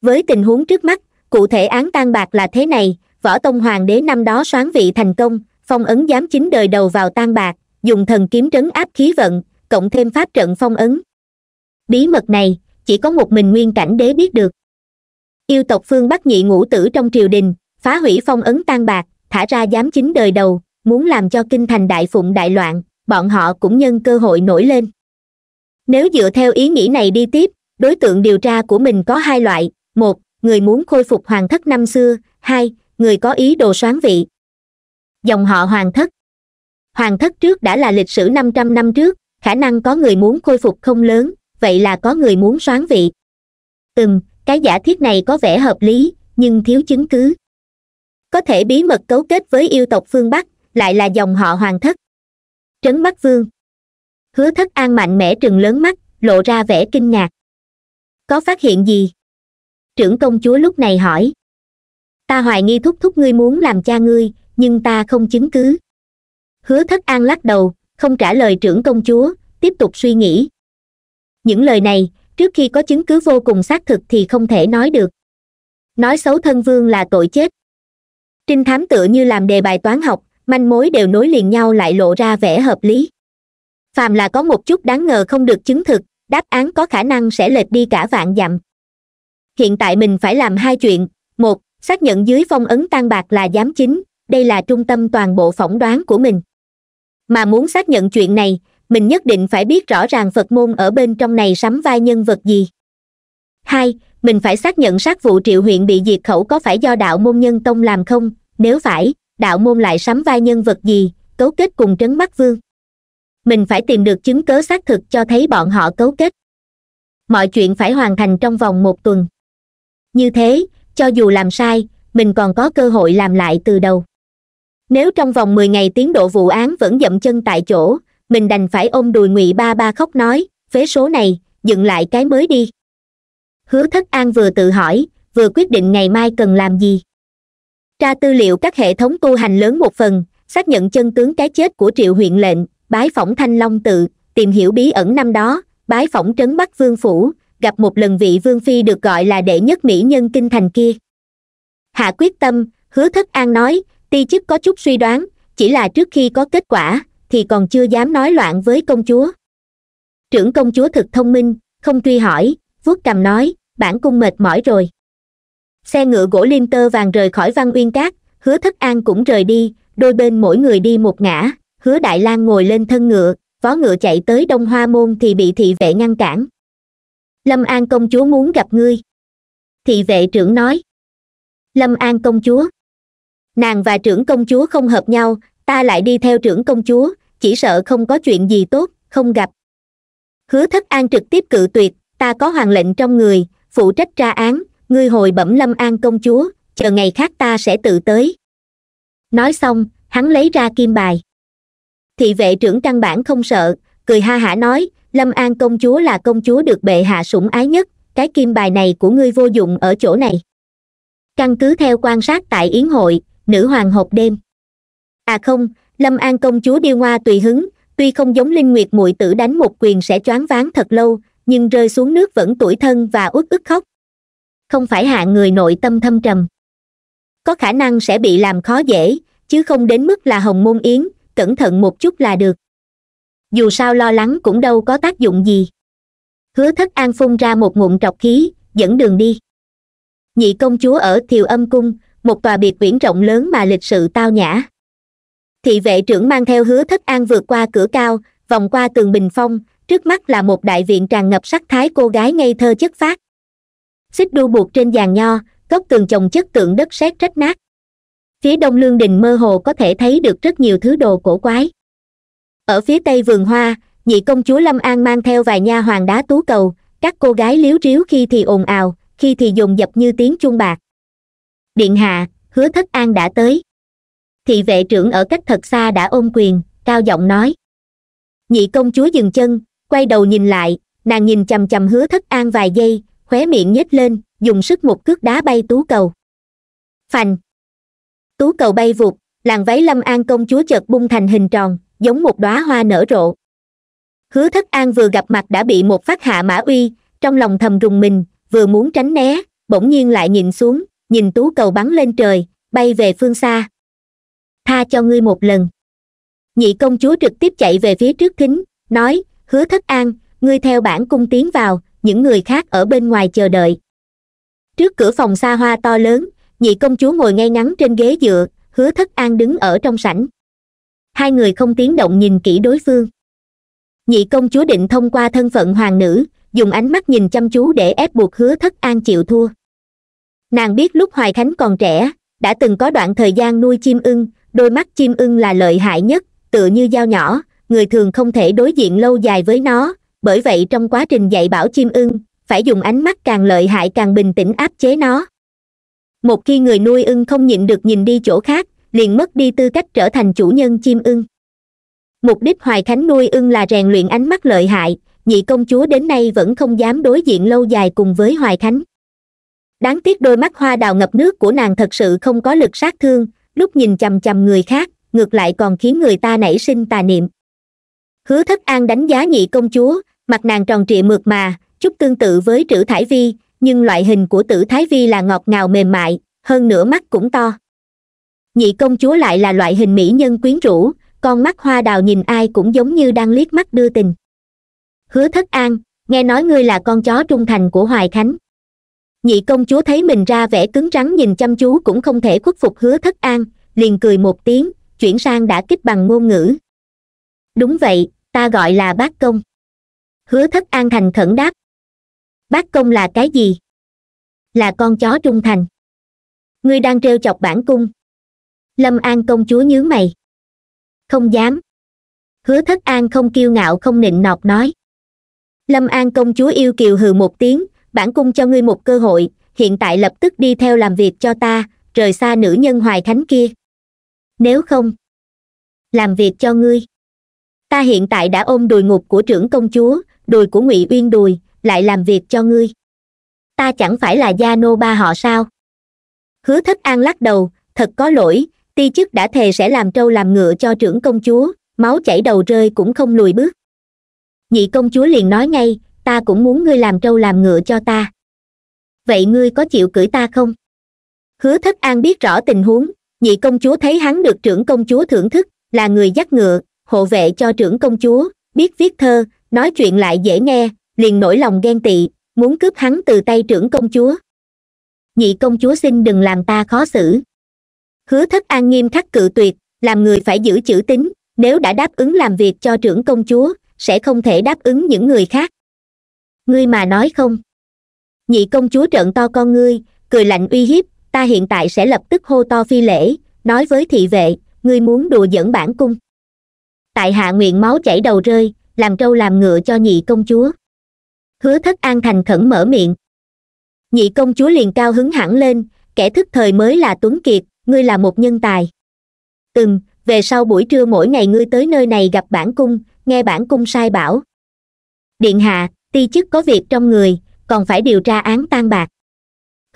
với tình huống trước mắt cụ thể án tan bạc là thế này võ tông hoàng đế năm đó soán vị thành công phong ấn giám chính đời đầu vào tan bạc dùng thần kiếm trấn áp khí vận cộng thêm pháp trận phong ấn bí mật này chỉ có một mình nguyên cảnh đế biết được yêu tộc phương bắc nhị ngũ tử trong triều đình phá hủy phong ấn tan bạc thả ra giám chính đời đầu muốn làm cho kinh thành đại phụng đại loạn bọn họ cũng nhân cơ hội nổi lên nếu dựa theo ý nghĩ này đi tiếp đối tượng điều tra của mình có hai loại một người muốn khôi phục hoàng thất năm xưa hai người có ý đồ soán vị dòng họ hoàng thất hoàng thất trước đã là lịch sử năm trăm năm trước khả năng có người muốn khôi phục không lớn vậy là có người muốn soán vị ừm cái giả thiết này có vẻ hợp lý nhưng thiếu chứng cứ có thể bí mật cấu kết với yêu tộc phương bắc lại là dòng họ hoàng thất trấn bắc vương hứa thất an mạnh mẽ trừng lớn mắt lộ ra vẻ kinh ngạc có phát hiện gì trưởng công chúa lúc này hỏi ta hoài nghi thúc thúc ngươi muốn làm cha ngươi nhưng ta không chứng cứ hứa thất an lắc đầu không trả lời trưởng công chúa tiếp tục suy nghĩ những lời này trước khi có chứng cứ vô cùng xác thực thì không thể nói được nói xấu thân vương là tội chết trinh thám tựa như làm đề bài toán học manh mối đều nối liền nhau lại lộ ra vẻ hợp lý phàm là có một chút đáng ngờ không được chứng thực đáp án có khả năng sẽ lệch đi cả vạn dặm hiện tại mình phải làm hai chuyện một xác nhận dưới phong ấn tan bạc là giám chính đây là trung tâm toàn bộ phỏng đoán của mình mà muốn xác nhận chuyện này mình nhất định phải biết rõ ràng phật môn ở bên trong này sắm vai nhân vật gì hai mình phải xác nhận sát vụ triệu huyện bị diệt khẩu có phải do đạo môn nhân tông làm không nếu phải đạo môn lại sắm vai nhân vật gì cấu kết cùng trấn mắt vương mình phải tìm được chứng cớ xác thực cho thấy bọn họ cấu kết mọi chuyện phải hoàn thành trong vòng một tuần như thế cho dù làm sai mình còn có cơ hội làm lại từ đầu nếu trong vòng mười ngày tiến độ vụ án vẫn dậm chân tại chỗ mình đành phải ôm đùi ngụy ba ba khóc nói phế số này dựng lại cái mới đi hứa thất an vừa tự hỏi vừa quyết định ngày mai cần làm gì tra tư liệu các hệ thống tu hành lớn một phần xác nhận chân tướng cái chết của triệu huyện lệnh bái phỏng thanh long tự tìm hiểu bí ẩn năm đó bái phỏng trấn bắc vương phủ gặp một lần vị vương phi được gọi là đệ nhất mỹ nhân kinh thành kia hạ quyết tâm hứa thất an nói ti chức có chút suy đoán chỉ là trước khi có kết quả thì còn chưa dám nói loạn với công chúa trưởng công chúa thực thông minh không truy hỏi vuốt cầm nói bản cung mệt mỏi rồi xe ngựa gỗ liêm tơ vàng rời khỏi văn uyên cát hứa thất an cũng rời đi đôi bên mỗi người đi một ngã hứa đại lang ngồi lên thân ngựa vó ngựa chạy tới đông hoa môn thì bị thị vệ ngăn cản lâm an công chúa muốn gặp ngươi thị vệ trưởng nói lâm an công chúa nàng và trưởng công chúa không hợp nhau ta lại đi theo trưởng công chúa chỉ sợ không có chuyện gì tốt không gặp hứa thất an trực tiếp cự tuyệt ta có hoàng lệnh trong người phụ trách tra án ngươi hồi bẩm lâm an công chúa chờ ngày khác ta sẽ tự tới nói xong hắn lấy ra kim bài thị vệ trưởng căn bản không sợ cười ha hả nói lâm an công chúa là công chúa được bệ hạ sủng ái nhất cái kim bài này của ngươi vô dụng ở chỗ này căn cứ theo quan sát tại yến hội nữ hoàng hộp đêm à không lâm an công chúa điêu hoa tùy hứng tuy không giống linh nguyệt muội tử đánh một quyền sẽ choáng váng thật lâu nhưng rơi xuống nước vẫn tuổi thân và uất ức khóc không phải hạ người nội tâm thâm trầm có khả năng sẽ bị làm khó dễ chứ không đến mức là hồng môn yến cẩn thận một chút là được dù sao lo lắng cũng đâu có tác dụng gì hứa thất an phun ra một ngụm trọc khí dẫn đường đi nhị công chúa ở thiều âm cung một tòa biệt viễn rộng lớn mà lịch sự tao nhã thị vệ trưởng mang theo hứa thất an vượt qua cửa cao vòng qua tường bình phong trước mắt là một đại viện tràn ngập sắc thái cô gái ngây thơ chất phát xích đu buộc trên giàn nho góc tường chồng chất tượng đất sét rách nát phía đông lương đình mơ hồ có thể thấy được rất nhiều thứ đồ cổ quái ở phía tây vườn hoa nhị công chúa lâm an mang theo vài nha hoàng đá tú cầu các cô gái liếu ríu khi thì ồn ào khi thì dồn dập như tiếng chuông bạc điện hạ hứa thất an đã tới thị vệ trưởng ở cách thật xa đã ôm quyền cao giọng nói nhị công chúa dừng chân quay đầu nhìn lại nàng nhìn chằm chằm hứa thất an vài giây khóe miệng nhếch lên dùng sức một cước đá bay tú cầu phành tú cầu bay vụt làn váy lâm an công chúa chợt bung thành hình tròn giống một đóa hoa nở rộ hứa thất an vừa gặp mặt đã bị một phát hạ mã uy trong lòng thầm rùng mình vừa muốn tránh né bỗng nhiên lại nhìn xuống nhìn tú cầu bắn lên trời bay về phương xa tha cho ngươi một lần nhị công chúa trực tiếp chạy về phía trước thính nói hứa thất an ngươi theo bản cung tiến vào những người khác ở bên ngoài chờ đợi trước cửa phòng xa hoa to lớn nhị công chúa ngồi ngay ngắn trên ghế dựa hứa thất an đứng ở trong sảnh hai người không tiếng động nhìn kỹ đối phương nhị công chúa định thông qua thân phận hoàng nữ dùng ánh mắt nhìn chăm chú để ép buộc hứa thất an chịu thua nàng biết lúc hoài khánh còn trẻ đã từng có đoạn thời gian nuôi chim ưng đôi mắt chim ưng là lợi hại nhất tựa như dao nhỏ người thường không thể đối diện lâu dài với nó bởi vậy trong quá trình dạy bảo chim ưng phải dùng ánh mắt càng lợi hại càng bình tĩnh áp chế nó một khi người nuôi ưng không nhịn được nhìn đi chỗ khác liền mất đi tư cách trở thành chủ nhân chim ưng mục đích hoài khánh nuôi ưng là rèn luyện ánh mắt lợi hại nhị công chúa đến nay vẫn không dám đối diện lâu dài cùng với hoài khánh đáng tiếc đôi mắt hoa đào ngập nước của nàng thật sự không có lực sát thương lúc nhìn chằm chằm người khác ngược lại còn khiến người ta nảy sinh tà niệm hứa thất an đánh giá nhị công chúa mặt nàng tròn trịa mượt mà chút tương tự với trữ thái vi nhưng loại hình của tử thái vi là ngọt ngào mềm mại hơn nửa mắt cũng to nhị công chúa lại là loại hình mỹ nhân quyến rũ con mắt hoa đào nhìn ai cũng giống như đang liếc mắt đưa tình hứa thất an nghe nói ngươi là con chó trung thành của hoài khánh nhị công chúa thấy mình ra vẻ cứng rắn nhìn chăm chú cũng không thể khuất phục hứa thất an liền cười một tiếng chuyển sang đã kích bằng ngôn ngữ đúng vậy ta gọi là bác công hứa thất an thành khẩn đáp bác công là cái gì là con chó trung thành ngươi đang trêu chọc bản cung lâm an công chúa nhướng mày không dám hứa thất an không kiêu ngạo không nịnh nọt nói lâm an công chúa yêu kiều hừ một tiếng bản cung cho ngươi một cơ hội hiện tại lập tức đi theo làm việc cho ta rời xa nữ nhân hoài thánh kia nếu không làm việc cho ngươi ta hiện tại đã ôm đùi ngục của trưởng công chúa đùi của ngụy uyên đùi lại làm việc cho ngươi ta chẳng phải là gia nô ba họ sao hứa thất an lắc đầu thật có lỗi ti chức đã thề sẽ làm trâu làm ngựa cho trưởng công chúa máu chảy đầu rơi cũng không lùi bước nhị công chúa liền nói ngay ta cũng muốn ngươi làm trâu làm ngựa cho ta vậy ngươi có chịu cưỡi ta không hứa thất an biết rõ tình huống nhị công chúa thấy hắn được trưởng công chúa thưởng thức là người dắt ngựa hộ vệ cho trưởng công chúa biết viết thơ nói chuyện lại dễ nghe liền nổi lòng ghen tị muốn cướp hắn từ tay trưởng công chúa nhị công chúa xin đừng làm ta khó xử hứa thất an nghiêm khắc cự tuyệt làm người phải giữ chữ tính nếu đã đáp ứng làm việc cho trưởng công chúa sẽ không thể đáp ứng những người khác ngươi mà nói không nhị công chúa trợn to con ngươi cười lạnh uy hiếp ta hiện tại sẽ lập tức hô to phi lễ nói với thị vệ ngươi muốn đùa dẫn bản cung tại hạ nguyện máu chảy đầu rơi làm trâu làm ngựa cho nhị công chúa hứa thất an thành khẩn mở miệng nhị công chúa liền cao hứng hẳn lên kẻ thức thời mới là tuấn kiệt ngươi là một nhân tài từng về sau buổi trưa mỗi ngày ngươi tới nơi này gặp bản cung nghe bản cung sai bảo điện hạ ti chức có việc trong người còn phải điều tra án tan bạc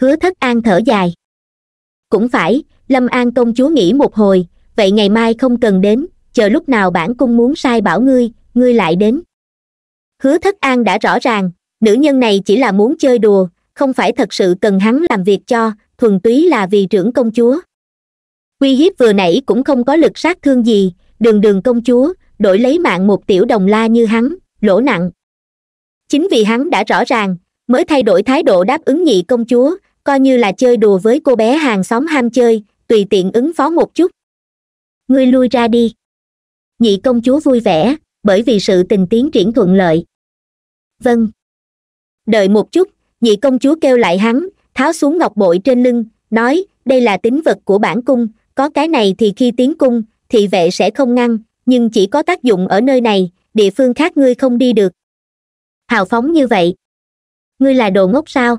hứa thất an thở dài cũng phải lâm an công chúa nghỉ một hồi vậy ngày mai không cần đến chờ lúc nào bản cung muốn sai bảo ngươi ngươi lại đến hứa thất an đã rõ ràng nữ nhân này chỉ là muốn chơi đùa không phải thật sự cần hắn làm việc cho thuần túy là vì trưởng công chúa uy hiếp vừa nãy cũng không có lực sát thương gì đường đường công chúa đổi lấy mạng một tiểu đồng la như hắn lỗ nặng chính vì hắn đã rõ ràng mới thay đổi thái độ đáp ứng nhị công chúa coi như là chơi đùa với cô bé hàng xóm ham chơi tùy tiện ứng phó một chút ngươi lui ra đi nhị công chúa vui vẻ bởi vì sự tình tiến triển thuận lợi vâng đợi một chút nhị công chúa kêu lại hắn tháo xuống ngọc bội trên lưng nói đây là tính vật của bản cung có cái này thì khi tiến cung thì vệ sẽ không ngăn nhưng chỉ có tác dụng ở nơi này địa phương khác ngươi không đi được hào phóng như vậy ngươi là đồ ngốc sao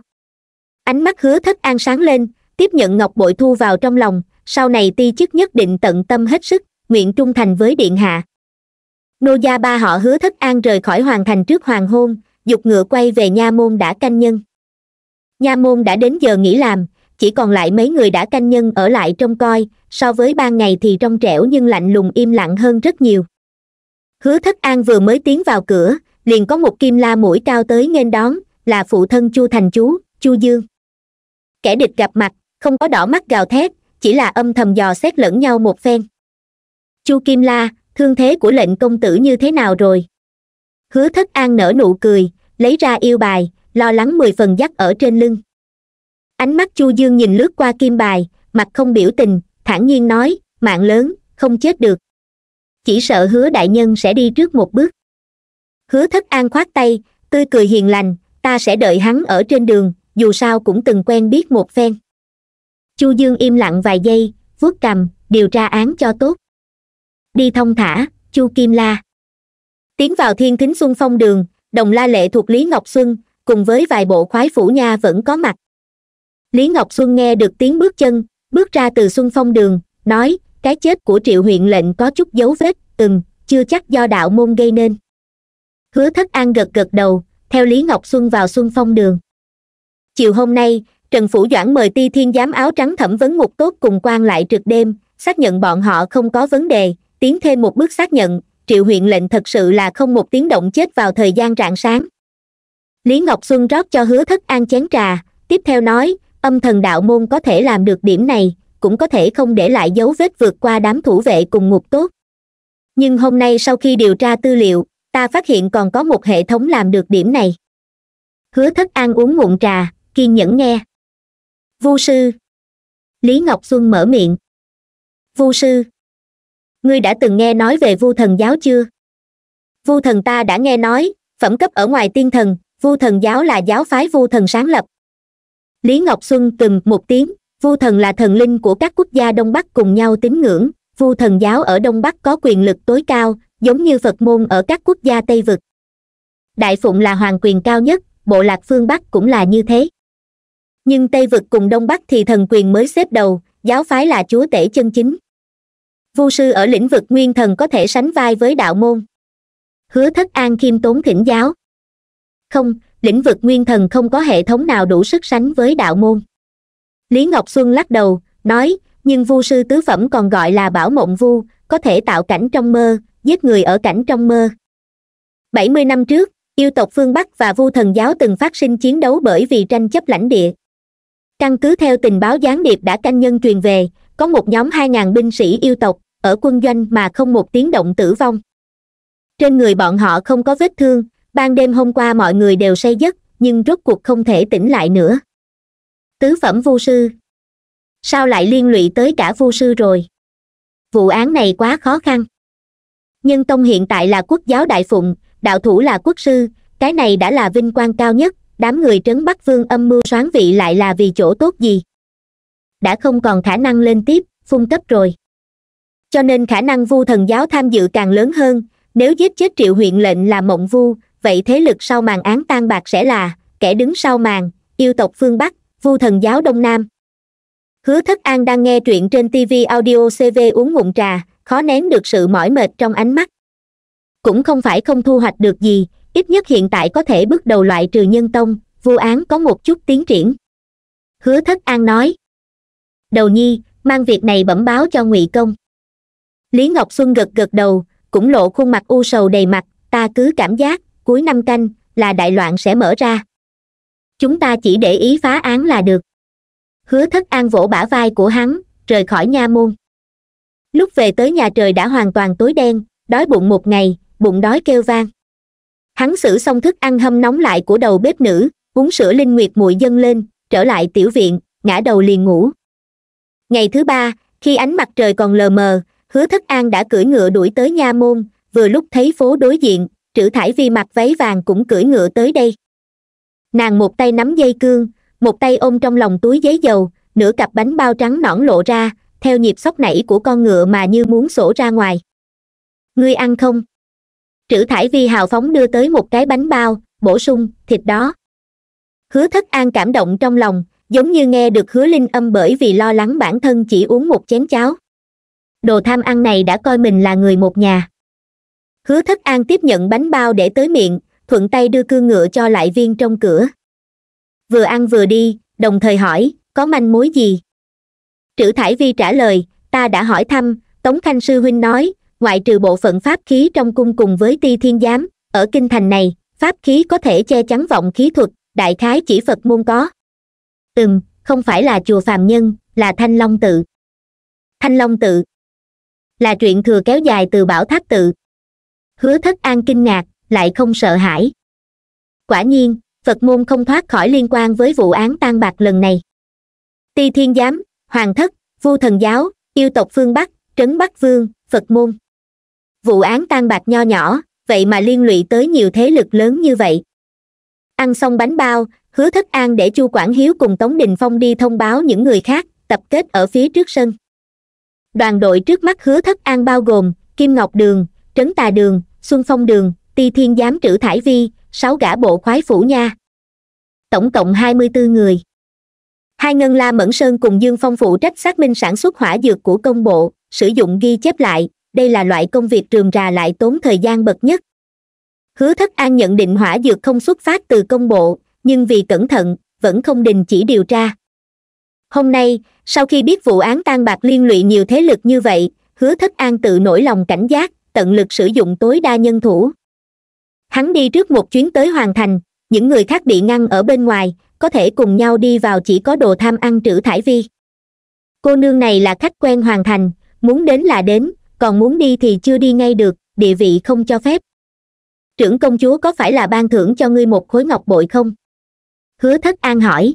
ánh mắt hứa thất an sáng lên tiếp nhận ngọc bội thu vào trong lòng sau này ti chức nhất định tận tâm hết sức nguyện trung thành với điện hạ nô gia ba họ hứa thất an rời khỏi hoàng thành trước hoàng hôn dục ngựa quay về nha môn đã canh nhân nha môn đã đến giờ nghỉ làm chỉ còn lại mấy người đã canh nhân ở lại trông coi so với ban ngày thì trong trẻo nhưng lạnh lùng im lặng hơn rất nhiều hứa thất an vừa mới tiến vào cửa liền có một kim la mũi cao tới nghênh đón là phụ thân chu thành chú chu dương kẻ địch gặp mặt không có đỏ mắt gào thét chỉ là âm thầm dò xét lẫn nhau một phen chu kim la thương thế của lệnh công tử như thế nào rồi hứa thất an nở nụ cười lấy ra yêu bài lo lắng mười phần dắt ở trên lưng ánh mắt chu dương nhìn lướt qua kim bài mặt không biểu tình thản nhiên nói mạng lớn không chết được chỉ sợ hứa đại nhân sẽ đi trước một bước hứa thất an khoát tay tươi cười hiền lành ta sẽ đợi hắn ở trên đường dù sao cũng từng quen biết một phen chu dương im lặng vài giây vuốt cằm điều tra án cho tốt đi thông thả chu kim la tiến vào thiên thính xuân phong đường đồng la lệ thuộc lý ngọc xuân cùng với vài bộ khoái phủ nha vẫn có mặt lý ngọc xuân nghe được tiếng bước chân bước ra từ xuân phong đường nói cái chết của triệu huyện lệnh có chút dấu vết ừm chưa chắc do đạo môn gây nên hứa thất an gật gật đầu theo lý ngọc xuân vào xuân phong đường chiều hôm nay trần phủ doãn mời ti thiên giám áo trắng thẩm vấn ngục tốt cùng quan lại trực đêm xác nhận bọn họ không có vấn đề tiến thêm một bước xác nhận triệu huyện lệnh thật sự là không một tiếng động chết vào thời gian rạng sáng lý ngọc xuân rót cho hứa thất an chén trà tiếp theo nói âm thần đạo môn có thể làm được điểm này cũng có thể không để lại dấu vết vượt qua đám thủ vệ cùng ngục tốt nhưng hôm nay sau khi điều tra tư liệu ta phát hiện còn có một hệ thống làm được điểm này hứa thất an uống ngụm trà kiên nhẫn nghe vu sư lý ngọc xuân mở miệng vu sư ngươi đã từng nghe nói về vu thần giáo chưa vu thần ta đã nghe nói phẩm cấp ở ngoài tiên thần vu thần giáo là giáo phái vu thần sáng lập lý ngọc xuân từng một tiếng vu thần là thần linh của các quốc gia đông bắc cùng nhau tín ngưỡng vu thần giáo ở đông bắc có quyền lực tối cao giống như phật môn ở các quốc gia tây vực đại phụng là hoàng quyền cao nhất bộ lạc phương bắc cũng là như thế nhưng tây vực cùng đông bắc thì thần quyền mới xếp đầu giáo phái là chúa tể chân chính vu sư ở lĩnh vực nguyên thần có thể sánh vai với đạo môn hứa thất an khiêm tốn thỉnh giáo không lĩnh vực nguyên thần không có hệ thống nào đủ sức sánh với đạo môn lý ngọc xuân lắc đầu nói nhưng vu sư tứ phẩm còn gọi là bảo mộng vu có thể tạo cảnh trong mơ giết người ở cảnh trong mơ bảy mươi năm trước yêu tộc phương bắc và vu thần giáo từng phát sinh chiến đấu bởi vì tranh chấp lãnh địa căn cứ theo tình báo gián điệp đã canh nhân truyền về có một nhóm hai ngàn binh sĩ yêu tộc ở quân doanh mà không một tiếng động tử vong trên người bọn họ không có vết thương ban đêm hôm qua mọi người đều say giấc nhưng rốt cuộc không thể tỉnh lại nữa tứ phẩm vu sư sao lại liên lụy tới cả vu sư rồi vụ án này quá khó khăn nhưng tông hiện tại là quốc giáo đại phụng đạo thủ là quốc sư cái này đã là vinh quang cao nhất đám người trấn bắc vương âm mưu soán vị lại là vì chỗ tốt gì đã không còn khả năng lên tiếp phung cấp rồi cho nên khả năng vu thần giáo tham dự càng lớn hơn nếu giết chết triệu huyện lệnh là mộng vu vậy thế lực sau màn án tan bạc sẽ là kẻ đứng sau màn yêu tộc phương bắc vu thần giáo đông nam hứa thất an đang nghe truyện trên tv audio cv uống ngụm trà khó nén được sự mỏi mệt trong ánh mắt cũng không phải không thu hoạch được gì ít nhất hiện tại có thể bước đầu loại trừ nhân tông vụ án có một chút tiến triển hứa thất an nói đầu nhi mang việc này bẩm báo cho ngụy công lý ngọc xuân gật gật đầu cũng lộ khuôn mặt u sầu đầy mặt ta cứ cảm giác cuối năm canh là đại loạn sẽ mở ra chúng ta chỉ để ý phá án là được hứa thất an vỗ bả vai của hắn rời khỏi nha môn lúc về tới nhà trời đã hoàn toàn tối đen đói bụng một ngày bụng đói kêu vang hắn xử xong thức ăn hâm nóng lại của đầu bếp nữ uống sữa linh nguyệt muội dâng lên trở lại tiểu viện ngã đầu liền ngủ ngày thứ ba khi ánh mặt trời còn lờ mờ hứa thất an đã cưỡi ngựa đuổi tới nha môn vừa lúc thấy phố đối diện trữ thải vi mặc váy vàng cũng cưỡi ngựa tới đây nàng một tay nắm dây cương một tay ôm trong lòng túi giấy dầu nửa cặp bánh bao trắng nõn lộ ra theo nhịp sóc nảy của con ngựa mà như muốn sổ ra ngoài ngươi ăn không trữ thải vi hào phóng đưa tới một cái bánh bao bổ sung thịt đó hứa thất an cảm động trong lòng giống như nghe được hứa linh âm bởi vì lo lắng bản thân chỉ uống một chén cháo đồ tham ăn này đã coi mình là người một nhà hứa thất an tiếp nhận bánh bao để tới miệng thuận tay đưa cương ngựa cho lại viên trong cửa vừa ăn vừa đi đồng thời hỏi có manh mối gì trữ thải vi trả lời ta đã hỏi thăm tống khanh sư huynh nói ngoại trừ bộ phận pháp khí trong cung cùng với ti thiên giám ở kinh thành này pháp khí có thể che chắn vọng khí thuật đại khái chỉ phật môn có ừm không phải là chùa phàm nhân là thanh long tự thanh long tự là chuyện thừa kéo dài từ bảo tháp tự hứa thất an kinh ngạc lại không sợ hãi quả nhiên phật môn không thoát khỏi liên quan với vụ án tan bạc lần này ti thiên giám hoàng thất vu thần giáo yêu tộc phương bắc trấn bắc vương phật môn vụ án tan bạch nho nhỏ vậy mà liên lụy tới nhiều thế lực lớn như vậy ăn xong bánh bao hứa thất an để chu quảng hiếu cùng tống đình phong đi thông báo những người khác tập kết ở phía trước sân đoàn đội trước mắt hứa thất an bao gồm kim ngọc đường trấn tà đường xuân phong đường ti thiên giám trữ thải vi sáu gã bộ khoái phủ nha tổng cộng hai mươi bốn người hai ngân la mẫn sơn cùng dương phong phụ trách xác minh sản xuất hỏa dược của công bộ sử dụng ghi chép lại đây là loại công việc trường rà lại tốn thời gian bậc nhất hứa thất an nhận định hỏa dược không xuất phát từ công bộ nhưng vì cẩn thận vẫn không đình chỉ điều tra hôm nay sau khi biết vụ án tan bạc liên lụy nhiều thế lực như vậy hứa thất an tự nổi lòng cảnh giác tận lực sử dụng tối đa nhân thủ hắn đi trước một chuyến tới hoàng thành những người khác bị ngăn ở bên ngoài có thể cùng nhau đi vào chỉ có đồ tham ăn trữ thải vi cô nương này là khách quen hoàn thành muốn đến là đến còn muốn đi thì chưa đi ngay được địa vị không cho phép trưởng công chúa có phải là ban thưởng cho ngươi một khối ngọc bội không hứa thất an hỏi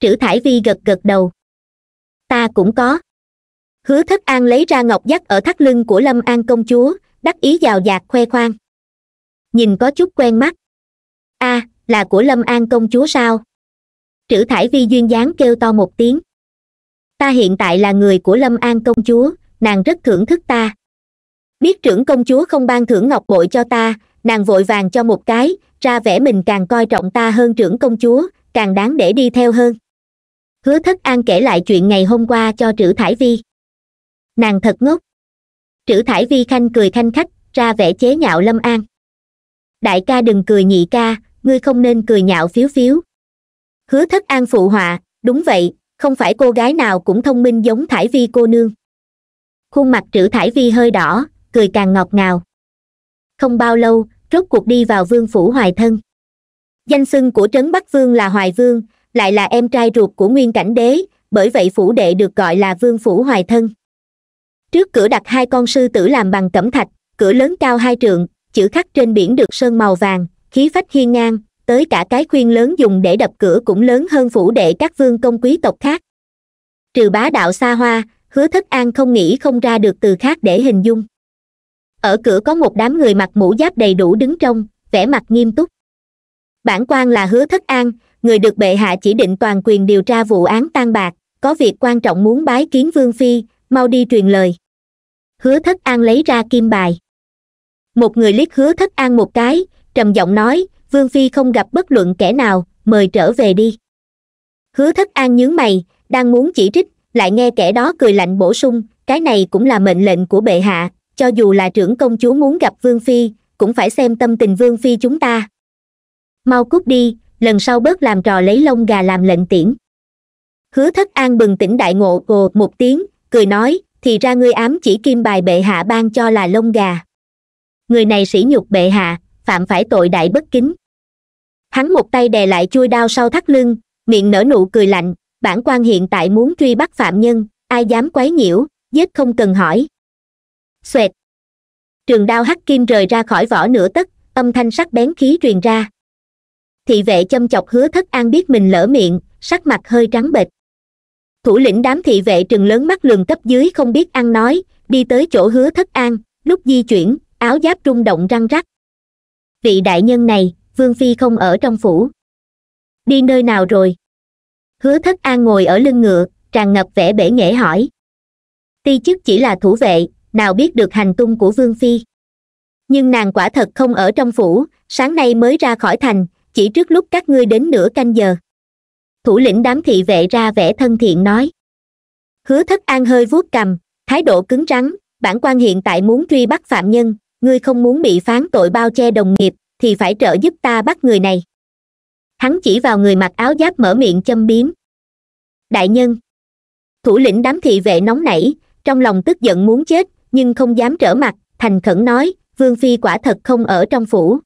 trữ thải vi gật gật đầu ta cũng có hứa thất an lấy ra ngọc dắt ở thắt lưng của lâm an công chúa đắc ý giàu dạt khoe khoang nhìn có chút quen mắt a à, là của lâm an công chúa sao trữ thải vi duyên dáng kêu to một tiếng ta hiện tại là người của lâm an công chúa nàng rất thưởng thức ta biết trưởng công chúa không ban thưởng ngọc bội cho ta nàng vội vàng cho một cái ra vẻ mình càng coi trọng ta hơn trưởng công chúa càng đáng để đi theo hơn hứa thất an kể lại chuyện ngày hôm qua cho trữ thải vi nàng thật ngốc trữ thải vi khanh cười khanh khách ra vẻ chế nhạo lâm an đại ca đừng cười nhị ca ngươi không nên cười nhạo phiếu phiếu hứa thất an phụ họa đúng vậy không phải cô gái nào cũng thông minh giống thải vi cô nương khuôn mặt trữ thải vi hơi đỏ cười càng ngọt ngào không bao lâu rốt cuộc đi vào vương phủ hoài thân danh xưng của trấn bắc vương là hoài vương lại là em trai ruột của nguyên cảnh đế bởi vậy phủ đệ được gọi là vương phủ hoài thân trước cửa đặt hai con sư tử làm bằng cẩm thạch cửa lớn cao hai trượng chữ khắc trên biển được sơn màu vàng khí phách hiên ngang tới cả cái khuyên lớn dùng để đập cửa cũng lớn hơn phủ đệ các vương công quý tộc khác trừ bá đạo xa hoa hứa thất an không nghĩ không ra được từ khác để hình dung ở cửa có một đám người mặc mũ giáp đầy đủ đứng trong vẻ mặt nghiêm túc bản quan là hứa thất an người được bệ hạ chỉ định toàn quyền điều tra vụ án tan bạc có việc quan trọng muốn bái kiến vương phi mau đi truyền lời hứa thất an lấy ra kim bài một người liếc hứa thất an một cái trầm giọng nói vương phi không gặp bất luận kẻ nào mời trở về đi hứa thất an nhướng mày đang muốn chỉ trích lại nghe kẻ đó cười lạnh bổ sung cái này cũng là mệnh lệnh của bệ hạ cho dù là trưởng công chúa muốn gặp vương phi cũng phải xem tâm tình vương phi chúng ta mau cút đi lần sau bớt làm trò lấy lông gà làm lệnh tiễn hứa thất an bừng tỉnh đại ngộ gồ một tiếng cười nói thì ra ngươi ám chỉ kim bài bệ hạ ban cho là lông gà người này sỉ nhục bệ hạ phạm phải tội đại bất kính hắn một tay đè lại chui đao sau thắt lưng miệng nở nụ cười lạnh bản quan hiện tại muốn truy bắt phạm nhân ai dám quấy nhiễu giết không cần hỏi xoẹt trường đao hắc kim rời ra khỏi vỏ nửa tấc âm thanh sắc bén khí truyền ra thị vệ châm chọc hứa thất an biết mình lỡ miệng sắc mặt hơi trắng bệch thủ lĩnh đám thị vệ trừng lớn mắt lường cấp dưới không biết ăn nói đi tới chỗ hứa thất an lúc di chuyển áo giáp rung động răng rắc vị đại nhân này vương phi không ở trong phủ đi nơi nào rồi hứa thất an ngồi ở lưng ngựa tràn ngập vẻ bể nghệ hỏi ti chức chỉ là thủ vệ nào biết được hành tung của vương phi nhưng nàng quả thật không ở trong phủ sáng nay mới ra khỏi thành chỉ trước lúc các ngươi đến nửa canh giờ thủ lĩnh đám thị vệ ra vẻ thân thiện nói hứa thất an hơi vuốt cằm thái độ cứng rắn bản quan hiện tại muốn truy bắt phạm nhân ngươi không muốn bị phán tội bao che đồng nghiệp thì phải trợ giúp ta bắt người này hắn chỉ vào người mặc áo giáp mở miệng châm biếm đại nhân thủ lĩnh đám thị vệ nóng nảy trong lòng tức giận muốn chết nhưng không dám trở mặt thành khẩn nói vương phi quả thật không ở trong phủ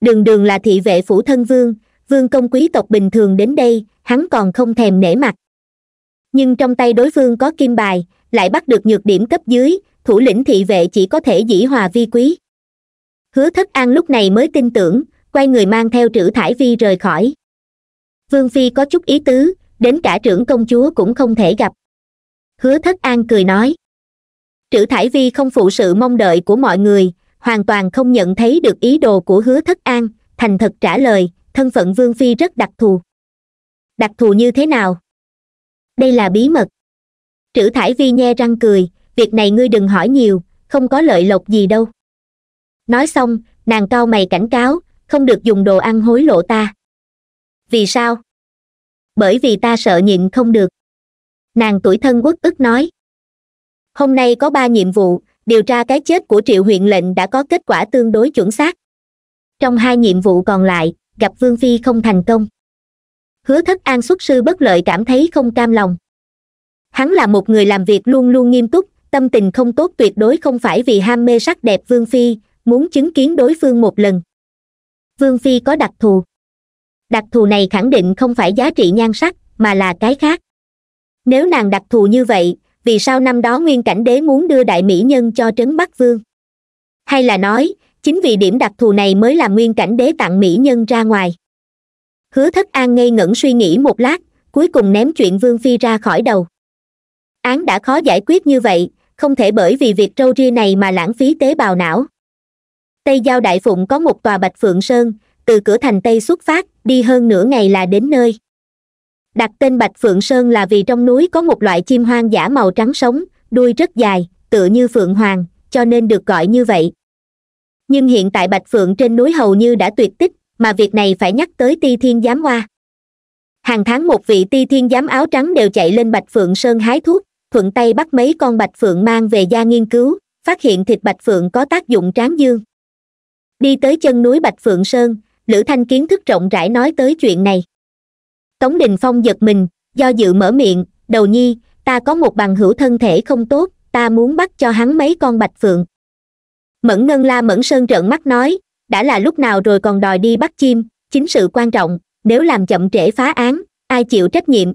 đường đường là thị vệ phủ thân vương vương công quý tộc bình thường đến đây hắn còn không thèm nể mặt nhưng trong tay đối phương có kim bài lại bắt được nhược điểm cấp dưới thủ lĩnh thị vệ chỉ có thể dĩ hòa vi quý hứa thất an lúc này mới tin tưởng quay người mang theo trữ thải vi rời khỏi vương phi có chút ý tứ đến cả trưởng công chúa cũng không thể gặp hứa thất an cười nói trữ thải vi không phụ sự mong đợi của mọi người hoàn toàn không nhận thấy được ý đồ của hứa thất an thành thật trả lời thân phận vương phi rất đặc thù đặc thù như thế nào đây là bí mật trữ thải vi nhe răng cười việc này ngươi đừng hỏi nhiều không có lợi lộc gì đâu nói xong nàng cao mày cảnh cáo không được dùng đồ ăn hối lộ ta vì sao bởi vì ta sợ nhịn không được nàng tuổi thân quốc ức nói hôm nay có ba nhiệm vụ điều tra cái chết của triệu huyện lệnh đã có kết quả tương đối chuẩn xác trong hai nhiệm vụ còn lại gặp vương phi không thành công hứa thất an xuất sư bất lợi cảm thấy không cam lòng hắn là một người làm việc luôn luôn nghiêm túc tâm tình không tốt tuyệt đối không phải vì ham mê sắc đẹp vương phi muốn chứng kiến đối phương một lần vương phi có đặc thù đặc thù này khẳng định không phải giá trị nhan sắc mà là cái khác nếu nàng đặc thù như vậy vì sao năm đó nguyên cảnh đế muốn đưa đại mỹ nhân cho trấn bắc vương hay là nói chính vì điểm đặc thù này mới là nguyên cảnh đế tặng mỹ nhân ra ngoài hứa thất an ngây ngẩn suy nghĩ một lát cuối cùng ném chuyện vương phi ra khỏi đầu án đã khó giải quyết như vậy không thể bởi vì việc râu ria này mà lãng phí tế bào não tây giao đại phụng có một tòa bạch phượng sơn từ cửa thành tây xuất phát đi hơn nửa ngày là đến nơi đặt tên bạch phượng sơn là vì trong núi có một loại chim hoang dã màu trắng sống đuôi rất dài tựa như phượng hoàng cho nên được gọi như vậy nhưng hiện tại bạch phượng trên núi hầu như đã tuyệt tích mà việc này phải nhắc tới ti thiên giám hoa hàng tháng một vị ti thiên giám áo trắng đều chạy lên bạch phượng sơn hái thuốc thuận tay bắt mấy con bạch phượng mang về gia nghiên cứu phát hiện thịt bạch phượng có tác dụng tráng dương đi tới chân núi bạch phượng sơn lữ thanh kiến thức rộng rãi nói tới chuyện này tống đình phong giật mình do dự mở miệng đầu nhi ta có một bằng hữu thân thể không tốt ta muốn bắt cho hắn mấy con bạch phượng mẫn ngân la mẫn sơn trợn mắt nói đã là lúc nào rồi còn đòi đi bắt chim chính sự quan trọng nếu làm chậm trễ phá án ai chịu trách nhiệm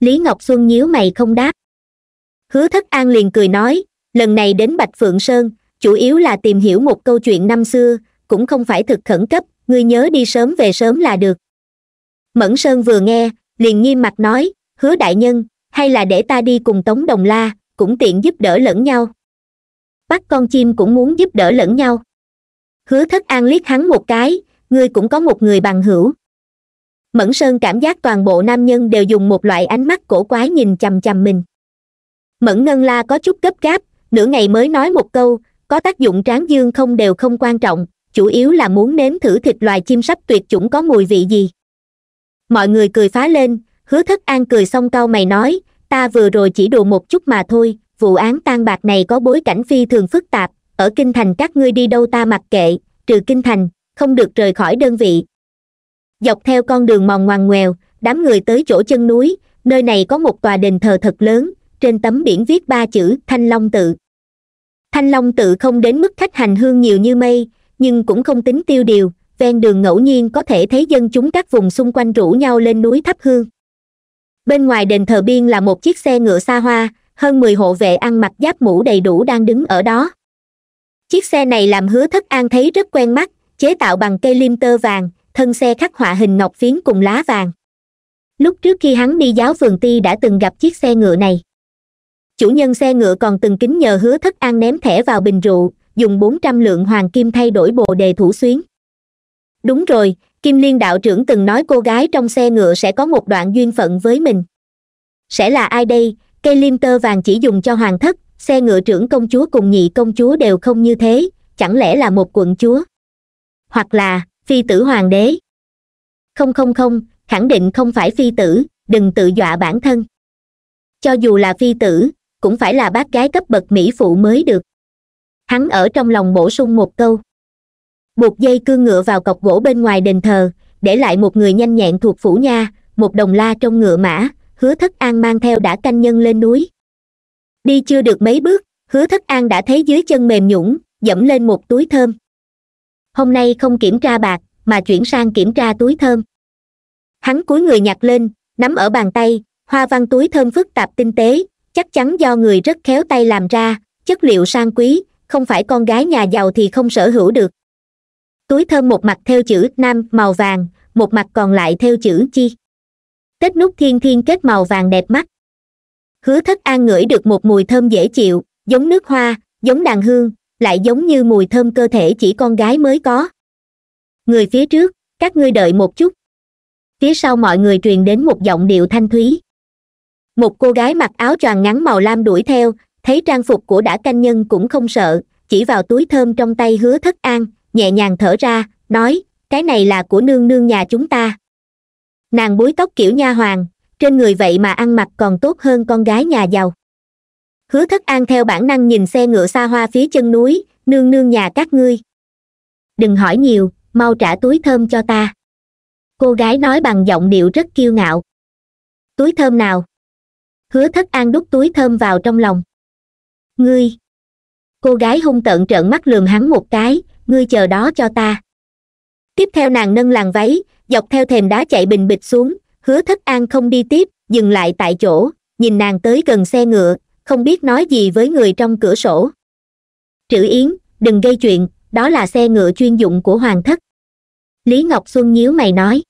lý ngọc xuân nhíu mày không đáp hứa thất an liền cười nói lần này đến bạch phượng sơn chủ yếu là tìm hiểu một câu chuyện năm xưa cũng không phải thực khẩn cấp ngươi nhớ đi sớm về sớm là được mẫn sơn vừa nghe liền nghiêm mặt nói hứa đại nhân hay là để ta đi cùng tống đồng la cũng tiện giúp đỡ lẫn nhau bắt con chim cũng muốn giúp đỡ lẫn nhau hứa thất an liếc hắn một cái ngươi cũng có một người bằng hữu mẫn sơn cảm giác toàn bộ nam nhân đều dùng một loại ánh mắt cổ quái nhìn chằm chằm mình mẫn ngân la có chút gấp gáp nửa ngày mới nói một câu có tác dụng tráng dương không đều không quan trọng chủ yếu là muốn nếm thử thịt loài chim sắp tuyệt chủng có mùi vị gì mọi người cười phá lên hứa thất an cười xong cau mày nói ta vừa rồi chỉ đùa một chút mà thôi vụ án tan bạc này có bối cảnh phi thường phức tạp ở kinh thành các ngươi đi đâu ta mặc kệ trừ kinh thành không được rời khỏi đơn vị dọc theo con đường mòn ngoằn ngoèo đám người tới chỗ chân núi nơi này có một tòa đền thờ thật lớn trên tấm biển viết ba chữ thanh long tự thanh long tự không đến mức khách hành hương nhiều như mây nhưng cũng không tính tiêu điều ven đường ngẫu nhiên có thể thấy dân chúng các vùng xung quanh rủ nhau lên núi thắp hương bên ngoài đền thờ biên là một chiếc xe ngựa xa hoa hơn mười hộ vệ ăn mặc giáp mũ đầy đủ đang đứng ở đó chiếc xe này làm hứa thất an thấy rất quen mắt chế tạo bằng cây lim tơ vàng thân xe khắc họa hình ngọc phiến cùng lá vàng lúc trước khi hắn đi giáo vườn ti đã từng gặp chiếc xe ngựa này chủ nhân xe ngựa còn từng kính nhờ hứa thất an ném thẻ vào bình rượu dùng bốn trăm lượng hoàng kim thay đổi bồ đề thủ xuyến đúng rồi kim liên đạo trưởng từng nói cô gái trong xe ngựa sẽ có một đoạn duyên phận với mình sẽ là ai đây cây liêm tơ vàng chỉ dùng cho hoàng thất xe ngựa trưởng công chúa cùng nhị công chúa đều không như thế chẳng lẽ là một quận chúa hoặc là phi tử hoàng đế không không không khẳng định không phải phi tử đừng tự dọa bản thân cho dù là phi tử cũng phải là bác gái cấp bậc mỹ phụ mới được hắn ở trong lòng bổ sung một câu buộc dây cương ngựa vào cọc gỗ bên ngoài đền thờ để lại một người nhanh nhẹn thuộc phủ nha một đồng la trong ngựa mã hứa thất an mang theo đã canh nhân lên núi đi chưa được mấy bước hứa thất an đã thấy dưới chân mềm nhũng dẫm lên một túi thơm hôm nay không kiểm tra bạc mà chuyển sang kiểm tra túi thơm hắn cúi người nhặt lên nắm ở bàn tay hoa văn túi thơm phức tạp tinh tế chắc chắn do người rất khéo tay làm ra chất liệu sang quý không phải con gái nhà giàu thì không sở hữu được túi thơm một mặt theo chữ nam màu vàng một mặt còn lại theo chữ chi tết nút thiên thiên kết màu vàng đẹp mắt hứa thất an ngửi được một mùi thơm dễ chịu giống nước hoa giống đàn hương lại giống như mùi thơm cơ thể chỉ con gái mới có người phía trước các ngươi đợi một chút phía sau mọi người truyền đến một giọng điệu thanh thúy một cô gái mặc áo choàng ngắn màu lam đuổi theo thấy trang phục của đã canh nhân cũng không sợ chỉ vào túi thơm trong tay hứa thất an nhẹ nhàng thở ra nói cái này là của nương nương nhà chúng ta nàng búi tóc kiểu nha hoàng trên người vậy mà ăn mặc còn tốt hơn con gái nhà giàu hứa thất an theo bản năng nhìn xe ngựa xa hoa phía chân núi nương nương nhà các ngươi đừng hỏi nhiều mau trả túi thơm cho ta cô gái nói bằng giọng điệu rất kiêu ngạo túi thơm nào hứa thất an đút túi thơm vào trong lòng ngươi cô gái hung tợn trợn mắt lườm hắn một cái ngươi chờ đó cho ta tiếp theo nàng nâng làn váy dọc theo thềm đá chạy bình bịch xuống hứa thất an không đi tiếp dừng lại tại chỗ nhìn nàng tới gần xe ngựa không biết nói gì với người trong cửa sổ trữ yến đừng gây chuyện đó là xe ngựa chuyên dụng của hoàng thất lý ngọc xuân nhíu mày nói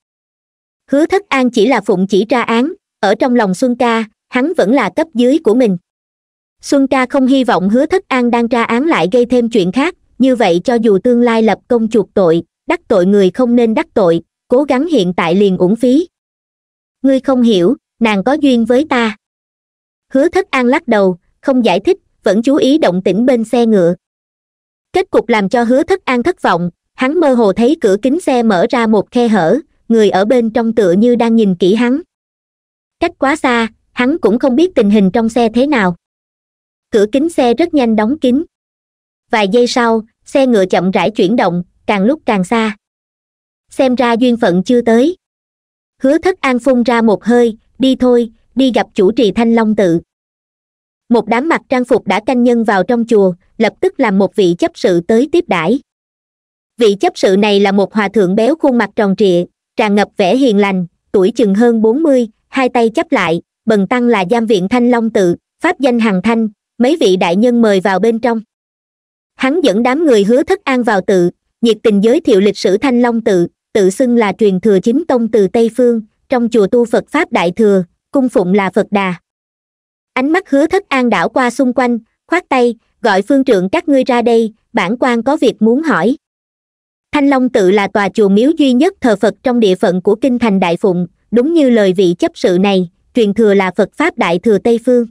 hứa thất an chỉ là phụng chỉ tra án ở trong lòng xuân ca hắn vẫn là cấp dưới của mình xuân ca không hy vọng hứa thất an đang tra án lại gây thêm chuyện khác như vậy cho dù tương lai lập công chuộc tội đắc tội người không nên đắc tội cố gắng hiện tại liền uổng phí ngươi không hiểu nàng có duyên với ta hứa thất an lắc đầu không giải thích vẫn chú ý động tĩnh bên xe ngựa kết cục làm cho hứa thất an thất vọng hắn mơ hồ thấy cửa kính xe mở ra một khe hở người ở bên trong tựa như đang nhìn kỹ hắn cách quá xa hắn cũng không biết tình hình trong xe thế nào cửa kính xe rất nhanh đóng kín vài giây sau xe ngựa chậm rãi chuyển động càng lúc càng xa xem ra duyên phận chưa tới hứa thất an phun ra một hơi đi thôi đi gặp chủ trì thanh long tự một đám mặc trang phục đã canh nhân vào trong chùa lập tức làm một vị chấp sự tới tiếp đãi vị chấp sự này là một hòa thượng béo khuôn mặt tròn trịa tràn ngập vẻ hiền lành tuổi chừng hơn bốn mươi hai tay chấp lại bần tăng là giam viện thanh long tự pháp danh hằng thanh mấy vị đại nhân mời vào bên trong hắn dẫn đám người hứa thất an vào tự nhiệt tình giới thiệu lịch sử thanh long tự tự xưng là truyền thừa chính tông từ tây phương trong chùa tu phật pháp đại thừa cung phụng là phật đà ánh mắt hứa thất an đảo qua xung quanh khoát tay gọi phương trượng các ngươi ra đây bản quan có việc muốn hỏi thanh long tự là tòa chùa miếu duy nhất thờ phật trong địa phận của kinh thành đại phụng đúng như lời vị chấp sự này truyền thừa là phật pháp đại thừa tây phương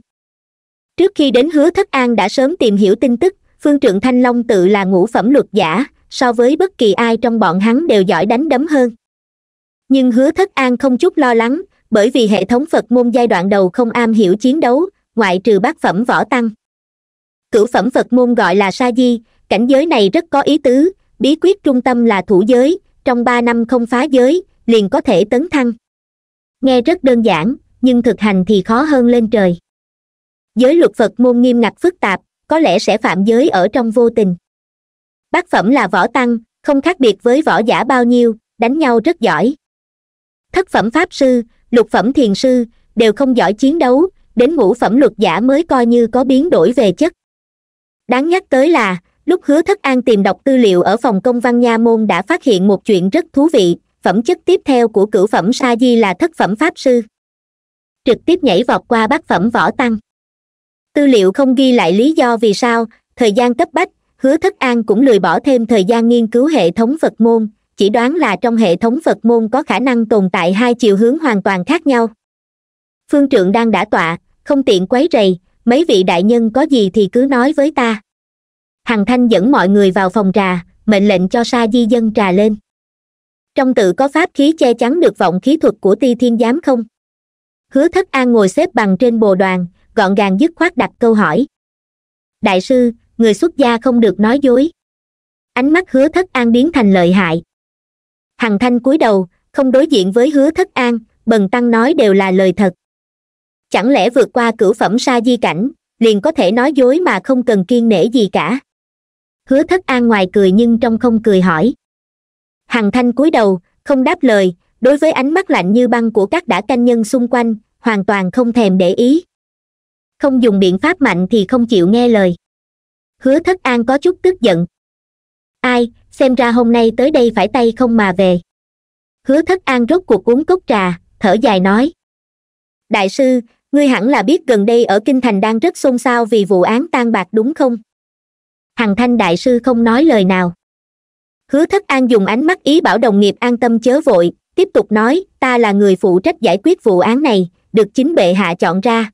trước khi đến hứa thất an đã sớm tìm hiểu tin tức phương trượng thanh long tự là ngũ phẩm luật giả so với bất kỳ ai trong bọn hắn đều giỏi đánh đấm hơn nhưng hứa thất an không chút lo lắng bởi vì hệ thống phật môn giai đoạn đầu không am hiểu chiến đấu ngoại trừ bát phẩm võ tăng cửu phẩm phật môn gọi là sa di cảnh giới này rất có ý tứ bí quyết trung tâm là thủ giới trong ba năm không phá giới liền có thể tấn thăng nghe rất đơn giản nhưng thực hành thì khó hơn lên trời giới luật phật môn nghiêm ngặt phức tạp có lẽ sẽ phạm giới ở trong vô tình bát phẩm là võ tăng không khác biệt với võ giả bao nhiêu đánh nhau rất giỏi thất phẩm pháp sư lục phẩm thiền sư đều không giỏi chiến đấu đến ngũ phẩm luật giả mới coi như có biến đổi về chất đáng nhắc tới là lúc hứa thất an tìm đọc tư liệu ở phòng công văn nha môn đã phát hiện một chuyện rất thú vị phẩm chất tiếp theo của cửu phẩm sa di là thất phẩm pháp sư trực tiếp nhảy vọt qua bát phẩm võ tăng tư liệu không ghi lại lý do vì sao thời gian cấp bách hứa thất an cũng lười bỏ thêm thời gian nghiên cứu hệ thống phật môn chỉ đoán là trong hệ thống phật môn có khả năng tồn tại hai chiều hướng hoàn toàn khác nhau phương trượng đang đã tọa không tiện quấy rầy mấy vị đại nhân có gì thì cứ nói với ta hằng thanh dẫn mọi người vào phòng trà mệnh lệnh cho sa di dân trà lên trong tự có pháp khí che chắn được vọng khí thuật của ti thiên giám không hứa thất an ngồi xếp bằng trên bồ đoàn gọn gàng dứt khoát đặt câu hỏi đại sư người xuất gia không được nói dối ánh mắt hứa thất an biến thành lợi hại hằng thanh cúi đầu không đối diện với hứa thất an bần tăng nói đều là lời thật chẳng lẽ vượt qua cửu phẩm sa di cảnh liền có thể nói dối mà không cần kiên nể gì cả hứa thất an ngoài cười nhưng trong không cười hỏi hằng thanh cúi đầu không đáp lời đối với ánh mắt lạnh như băng của các đã canh nhân xung quanh hoàn toàn không thèm để ý không dùng biện pháp mạnh thì không chịu nghe lời hứa thất an có chút tức giận ai xem ra hôm nay tới đây phải tay không mà về hứa thất an rốt cuộc uống cốc trà thở dài nói đại sư ngươi hẳn là biết gần đây ở kinh thành đang rất xôn xao vì vụ án tan bạc đúng không hằng thanh đại sư không nói lời nào hứa thất an dùng ánh mắt ý bảo đồng nghiệp an tâm chớ vội tiếp tục nói ta là người phụ trách giải quyết vụ án này được chính bệ hạ chọn ra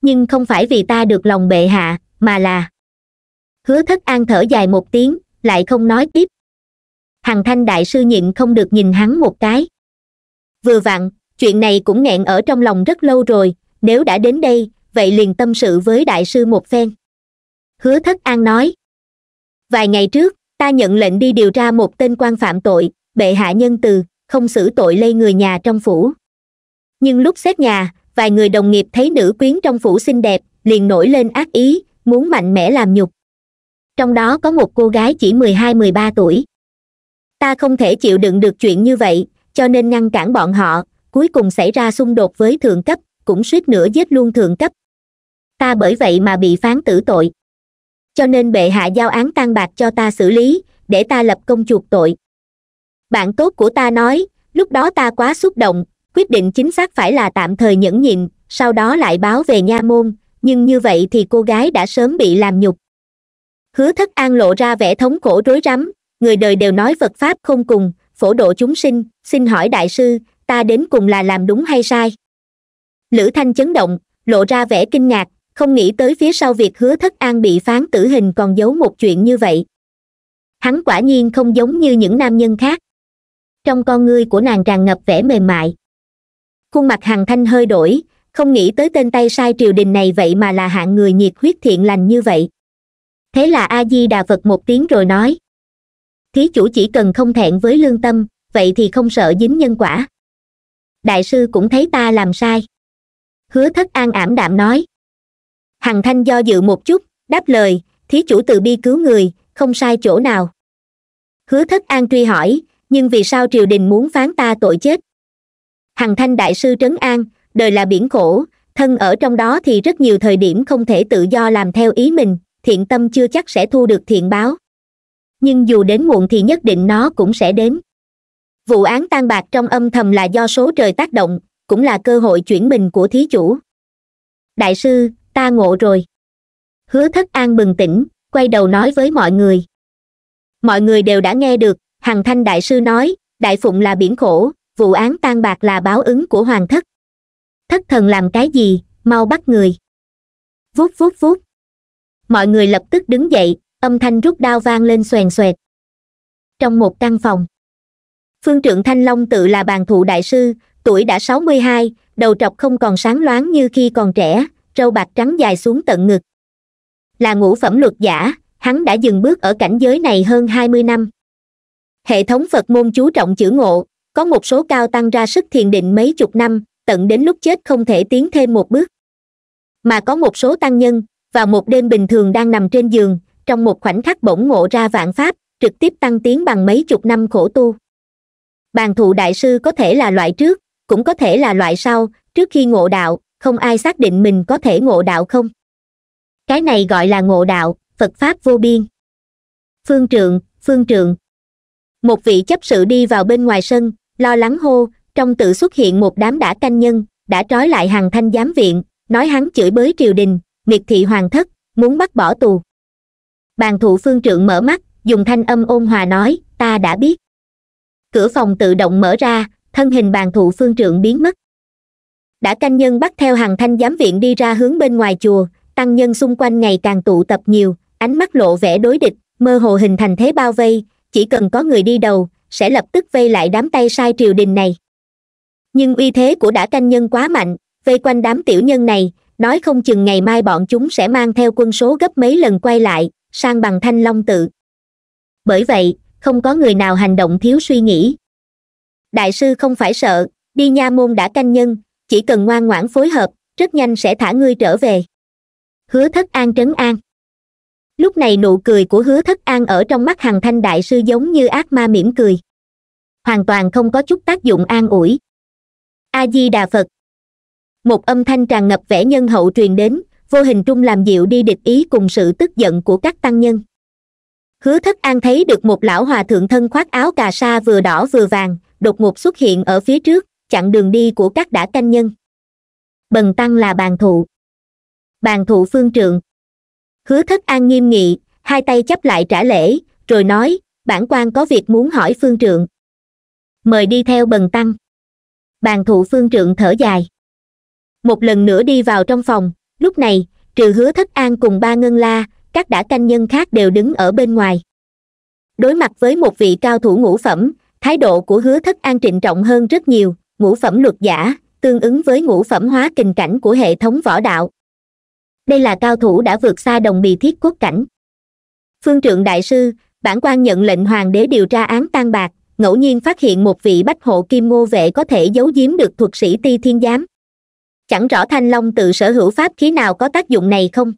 nhưng không phải vì ta được lòng bệ hạ mà là hứa thất an thở dài một tiếng lại không nói tiếp hằng thanh đại sư nhịn không được nhìn hắn một cái vừa vặn chuyện này cũng nghẹn ở trong lòng rất lâu rồi nếu đã đến đây vậy liền tâm sự với đại sư một phen hứa thất an nói vài ngày trước ta nhận lệnh đi điều tra một tên quan phạm tội bệ hạ nhân từ không xử tội lây người nhà trong phủ nhưng lúc xét nhà vài người đồng nghiệp thấy nữ quyến trong phủ xinh đẹp liền nổi lên ác ý muốn mạnh mẽ làm nhục trong đó có một cô gái chỉ mười hai mười ba tuổi ta không thể chịu đựng được chuyện như vậy cho nên ngăn cản bọn họ cuối cùng xảy ra xung đột với thượng cấp cũng suýt nữa giết luôn thượng cấp ta bởi vậy mà bị phán tử tội cho nên bệ hạ giao án tan bạc cho ta xử lý để ta lập công chuộc tội bạn tốt của ta nói lúc đó ta quá xúc động quyết định chính xác phải là tạm thời nhẫn nhịn sau đó lại báo về nha môn nhưng như vậy thì cô gái đã sớm bị làm nhục hứa thất an lộ ra vẻ thống khổ rối rắm người đời đều nói phật pháp không cùng phổ độ chúng sinh xin hỏi đại sư ta đến cùng là làm đúng hay sai lữ thanh chấn động lộ ra vẻ kinh ngạc không nghĩ tới phía sau việc hứa thất an bị phán tử hình còn giấu một chuyện như vậy hắn quả nhiên không giống như những nam nhân khác trong con ngươi của nàng tràn ngập vẻ mềm mại khuôn mặt hằng thanh hơi đổi không nghĩ tới tên tay sai triều đình này vậy mà là hạng người nhiệt huyết thiện lành như vậy thế là a di đà phật một tiếng rồi nói thí chủ chỉ cần không thẹn với lương tâm vậy thì không sợ dính nhân quả đại sư cũng thấy ta làm sai hứa thất an ảm đạm nói hằng thanh do dự một chút đáp lời thí chủ từ bi cứu người không sai chỗ nào hứa thất an truy hỏi nhưng vì sao triều đình muốn phán ta tội chết hằng thanh đại sư trấn an đời là biển khổ thân ở trong đó thì rất nhiều thời điểm không thể tự do làm theo ý mình thiện tâm chưa chắc sẽ thu được thiện báo nhưng dù đến muộn thì nhất định nó cũng sẽ đến vụ án tan bạc trong âm thầm là do số trời tác động cũng là cơ hội chuyển mình của thí chủ đại sư ta ngộ rồi hứa thất an bừng tỉnh quay đầu nói với mọi người mọi người đều đã nghe được hằng thanh đại sư nói đại phụng là biển khổ vụ án tan bạc là báo ứng của hoàng thất thất thần làm cái gì mau bắt người Vút vút vút. mọi người lập tức đứng dậy âm thanh rút đao vang lên xoèn xoẹt trong một căn phòng phương trượng thanh long tự là bàn thụ đại sư tuổi đã sáu mươi hai đầu trọc không còn sáng loáng như khi còn trẻ râu bạc trắng dài xuống tận ngực là ngũ phẩm luật giả hắn đã dừng bước ở cảnh giới này hơn hai mươi năm hệ thống phật môn chú trọng chữ ngộ có một số cao tăng ra sức thiền định mấy chục năm tận đến lúc chết không thể tiến thêm một bước mà có một số tăng nhân vào một đêm bình thường đang nằm trên giường trong một khoảnh khắc bỗng ngộ ra vạn pháp trực tiếp tăng tiến bằng mấy chục năm khổ tu bàn thụ đại sư có thể là loại trước cũng có thể là loại sau trước khi ngộ đạo không ai xác định mình có thể ngộ đạo không cái này gọi là ngộ đạo phật pháp vô biên phương trượng phương trượng một vị chấp sự đi vào bên ngoài sân lo lắng hô trong tự xuất hiện một đám đã canh nhân đã trói lại hàng thanh giám viện nói hắn chửi bới triều đình miệt thị hoàng thất muốn bắt bỏ tù bàn thủ phương trượng mở mắt dùng thanh âm ôn hòa nói ta đã biết cửa phòng tự động mở ra thân hình bàn thủ phương trượng biến mất đã canh nhân bắt theo hàng thanh giám viện đi ra hướng bên ngoài chùa tăng nhân xung quanh ngày càng tụ tập nhiều ánh mắt lộ vẻ đối địch mơ hồ hình thành thế bao vây chỉ cần có người đi đầu sẽ lập tức vây lại đám tay sai triều đình này nhưng uy thế của đã canh nhân quá mạnh vây quanh đám tiểu nhân này nói không chừng ngày mai bọn chúng sẽ mang theo quân số gấp mấy lần quay lại sang bằng thanh long tự bởi vậy không có người nào hành động thiếu suy nghĩ đại sư không phải sợ đi nha môn đã canh nhân chỉ cần ngoan ngoãn phối hợp rất nhanh sẽ thả ngươi trở về hứa thất an trấn an lúc này nụ cười của hứa thất an ở trong mắt hằng thanh đại sư giống như ác ma mỉm cười hoàn toàn không có chút tác dụng an ủi a di đà phật một âm thanh tràn ngập vẻ nhân hậu truyền đến vô hình trung làm dịu đi địch ý cùng sự tức giận của các tăng nhân hứa thất an thấy được một lão hòa thượng thân khoác áo cà sa vừa đỏ vừa vàng đột ngột xuất hiện ở phía trước chặn đường đi của các đã canh nhân bần tăng là bàn thụ bàn thụ phương trượng hứa thất an nghiêm nghị hai tay chắp lại trả lễ rồi nói bản quan có việc muốn hỏi phương trượng mời đi theo bần tăng bàn thụ phương trượng thở dài một lần nữa đi vào trong phòng lúc này trừ hứa thất an cùng ba ngân la các đã canh nhân khác đều đứng ở bên ngoài đối mặt với một vị cao thủ ngũ phẩm thái độ của hứa thất an trịnh trọng hơn rất nhiều ngũ phẩm luật giả tương ứng với ngũ phẩm hóa kình cảnh của hệ thống võ đạo đây là cao thủ đã vượt xa đồng bì thiết quốc cảnh phương trượng đại sư bản quan nhận lệnh hoàng đế điều tra án tan bạc ngẫu nhiên phát hiện một vị bách hộ kim ngô vệ có thể giấu giếm được thuật sĩ ti thiên giám chẳng rõ thanh long tự sở hữu pháp khí nào có tác dụng này không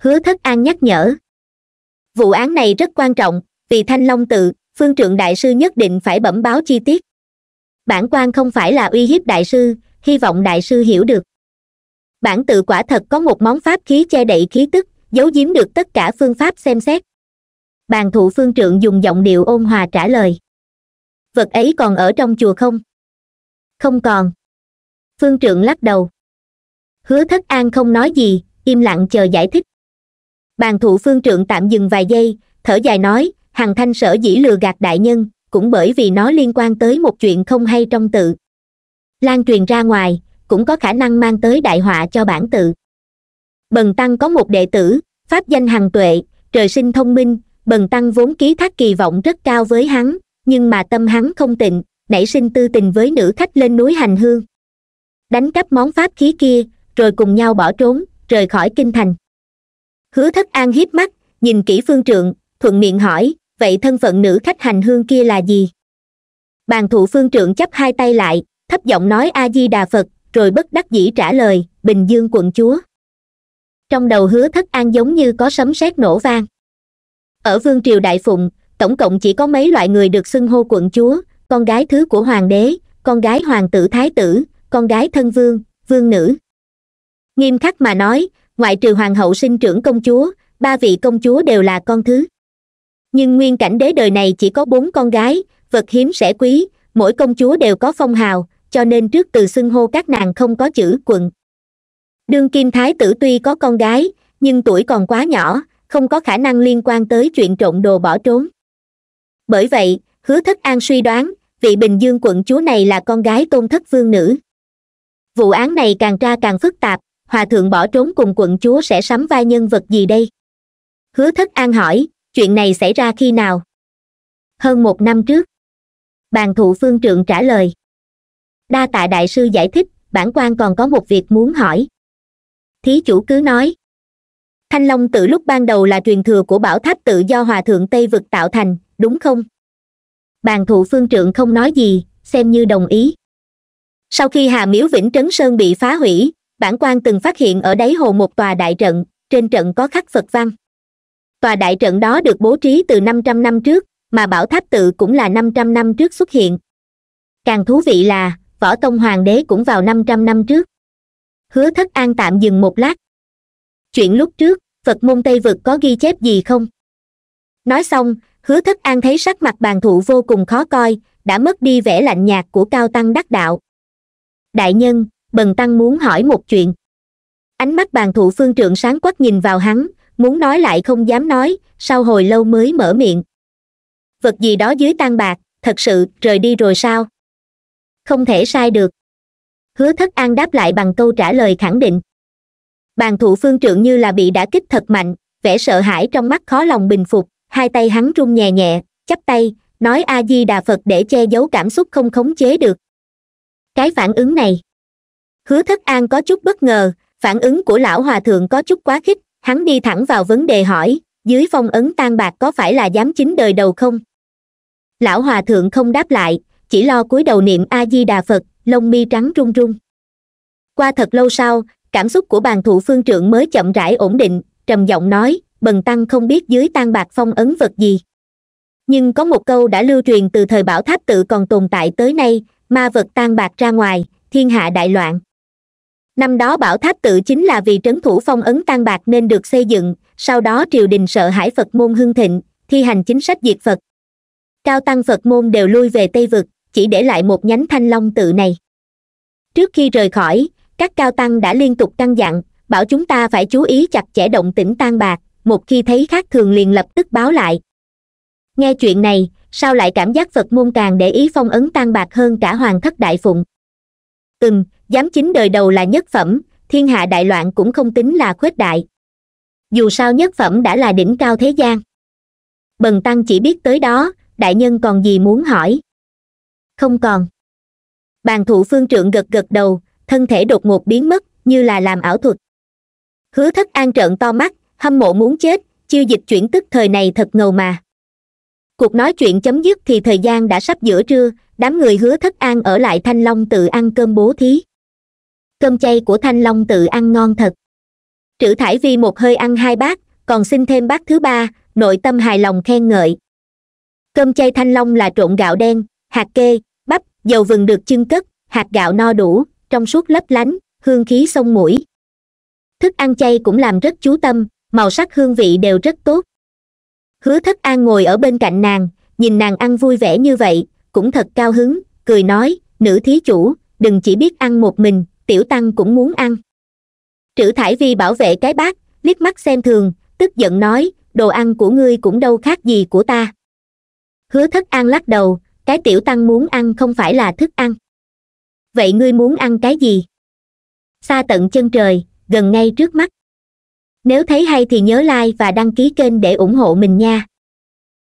hứa thất an nhắc nhở vụ án này rất quan trọng vì thanh long tự phương trượng đại sư nhất định phải bẩm báo chi tiết bản quan không phải là uy hiếp đại sư hy vọng đại sư hiểu được bản tự quả thật có một món pháp khí che đậy khí tức giấu giếm được tất cả phương pháp xem xét bàn thụ phương trượng dùng giọng điệu ôn hòa trả lời vật ấy còn ở trong chùa không không còn phương trượng lắc đầu hứa thất an không nói gì im lặng chờ giải thích bàn thụ phương trượng tạm dừng vài giây thở dài nói hằng thanh sở dĩ lừa gạt đại nhân cũng bởi vì nó liên quan tới một chuyện không hay trong tự lan truyền ra ngoài cũng có khả năng mang tới đại họa cho bản tự bần tăng có một đệ tử pháp danh hằng tuệ trời sinh thông minh bần tăng vốn ký thác kỳ vọng rất cao với hắn nhưng mà tâm hắn không tịnh nảy sinh tư tình với nữ khách lên núi hành hương đánh cắp món pháp khí kia rồi cùng nhau bỏ trốn rời khỏi kinh thành hứa thất an hiếp mắt nhìn kỹ phương trượng thuận miệng hỏi vậy thân phận nữ khách hành hương kia là gì bàn thụ phương trượng chấp hai tay lại thấp giọng nói a di đà phật rồi bất đắc dĩ trả lời bình dương quận chúa trong đầu hứa thất an giống như có sấm sét nổ vang ở vương triều đại phụng tổng cộng chỉ có mấy loại người được xưng hô quận chúa con gái thứ của hoàng đế con gái hoàng tử thái tử con gái thân vương vương nữ nghiêm khắc mà nói ngoại trừ hoàng hậu sinh trưởng công chúa ba vị công chúa đều là con thứ nhưng nguyên cảnh đế đời này chỉ có bốn con gái vật hiếm sẽ quý mỗi công chúa đều có phong hào cho nên trước từ xưng hô các nàng không có chữ quận đương kim thái tử tuy có con gái nhưng tuổi còn quá nhỏ không có khả năng liên quan tới chuyện trộn đồ bỏ trốn bởi vậy hứa thất an suy đoán vị bình dương quận chúa này là con gái tôn thất vương nữ vụ án này càng tra càng phức tạp hòa thượng bỏ trốn cùng quận chúa sẽ sắm vai nhân vật gì đây hứa thất an hỏi chuyện này xảy ra khi nào hơn một năm trước bàn thụ phương trượng trả lời đa tạ đại sư giải thích bản quan còn có một việc muốn hỏi thí chủ cứ nói thanh long tự lúc ban đầu là truyền thừa của bảo tháp tự do hòa thượng tây vực tạo thành đúng không bàn thụ phương trượng không nói gì xem như đồng ý sau khi hà miếu vĩnh trấn sơn bị phá hủy bản quan từng phát hiện ở đáy hồ một tòa đại trận trên trận có khắc phật văn tòa đại trận đó được bố trí từ năm trăm năm trước mà bảo tháp tự cũng là năm trăm năm trước xuất hiện càng thú vị là võ tông hoàng đế cũng vào năm trăm năm trước hứa thất an tạm dừng một lát chuyện lúc trước phật môn tây vực có ghi chép gì không nói xong hứa thất an thấy sắc mặt bàn thụ vô cùng khó coi đã mất đi vẻ lạnh nhạt của cao tăng đắc đạo đại nhân bần tăng muốn hỏi một chuyện ánh mắt bàn thụ phương trượng sáng quắc nhìn vào hắn muốn nói lại không dám nói sau hồi lâu mới mở miệng vật gì đó dưới tan bạc thật sự rời đi rồi sao không thể sai được hứa thất an đáp lại bằng câu trả lời khẳng định bàn Thủ phương trượng như là bị đã kích thật mạnh vẻ sợ hãi trong mắt khó lòng bình phục hai tay hắn run nhẹ nhẹ chắp tay nói a di đà phật để che giấu cảm xúc không khống chế được cái phản ứng này hứa thất an có chút bất ngờ phản ứng của lão hòa thượng có chút quá khích hắn đi thẳng vào vấn đề hỏi dưới phong ấn tan bạc có phải là giám chính đời đầu không lão hòa thượng không đáp lại chỉ lo cúi đầu niệm a di đà phật lông mi trắng run run qua thật lâu sau cảm xúc của bàn thụ phương trưởng mới chậm rãi ổn định trầm giọng nói bần tăng không biết dưới tan bạc phong ấn vật gì nhưng có một câu đã lưu truyền từ thời bảo tháp tự còn tồn tại tới nay ma vật tan bạc ra ngoài thiên hạ đại loạn năm đó bảo tháp tự chính là vì trấn thủ phong ấn tan bạc nên được xây dựng sau đó triều đình sợ hãi phật môn hưng thịnh thi hành chính sách diệt phật cao tăng phật môn đều lui về tây vực chỉ để lại một nhánh thanh long tự này trước khi rời khỏi các cao tăng đã liên tục căn dặn bảo chúng ta phải chú ý chặt chẽ động tĩnh tan bạc một khi thấy khác thường liền lập tức báo lại nghe chuyện này sao lại cảm giác phật môn càng để ý phong ấn tan bạc hơn cả hoàng thất đại phụng ừm giám chính đời đầu là nhất phẩm thiên hạ đại loạn cũng không tính là khuếch đại dù sao nhất phẩm đã là đỉnh cao thế gian bần tăng chỉ biết tới đó đại nhân còn gì muốn hỏi không còn bàn thủ phương trượng gật gật đầu thân thể đột ngột biến mất như là làm ảo thuật hứa thất an trợn to mắt hâm mộ muốn chết chiêu dịch chuyển tức thời này thật ngầu mà cuộc nói chuyện chấm dứt thì thời gian đã sắp giữa trưa đám người hứa thất an ở lại thanh long tự ăn cơm bố thí cơm chay của thanh long tự ăn ngon thật trữ thải vi một hơi ăn hai bát còn xin thêm bát thứ ba nội tâm hài lòng khen ngợi cơm chay thanh long là trộn gạo đen hạt kê dầu vừng được chưng cất hạt gạo no đủ trong suốt lấp lánh hương khí sông mũi thức ăn chay cũng làm rất chú tâm màu sắc hương vị đều rất tốt hứa thất an ngồi ở bên cạnh nàng nhìn nàng ăn vui vẻ như vậy cũng thật cao hứng cười nói nữ thí chủ đừng chỉ biết ăn một mình tiểu tăng cũng muốn ăn trữ thải vi bảo vệ cái bát liếc mắt xem thường tức giận nói đồ ăn của ngươi cũng đâu khác gì của ta hứa thất an lắc đầu cái tiểu tăng muốn ăn không phải là thức ăn vậy ngươi muốn ăn cái gì xa tận chân trời gần ngay trước mắt nếu thấy hay thì nhớ like và đăng ký kênh để ủng hộ mình nha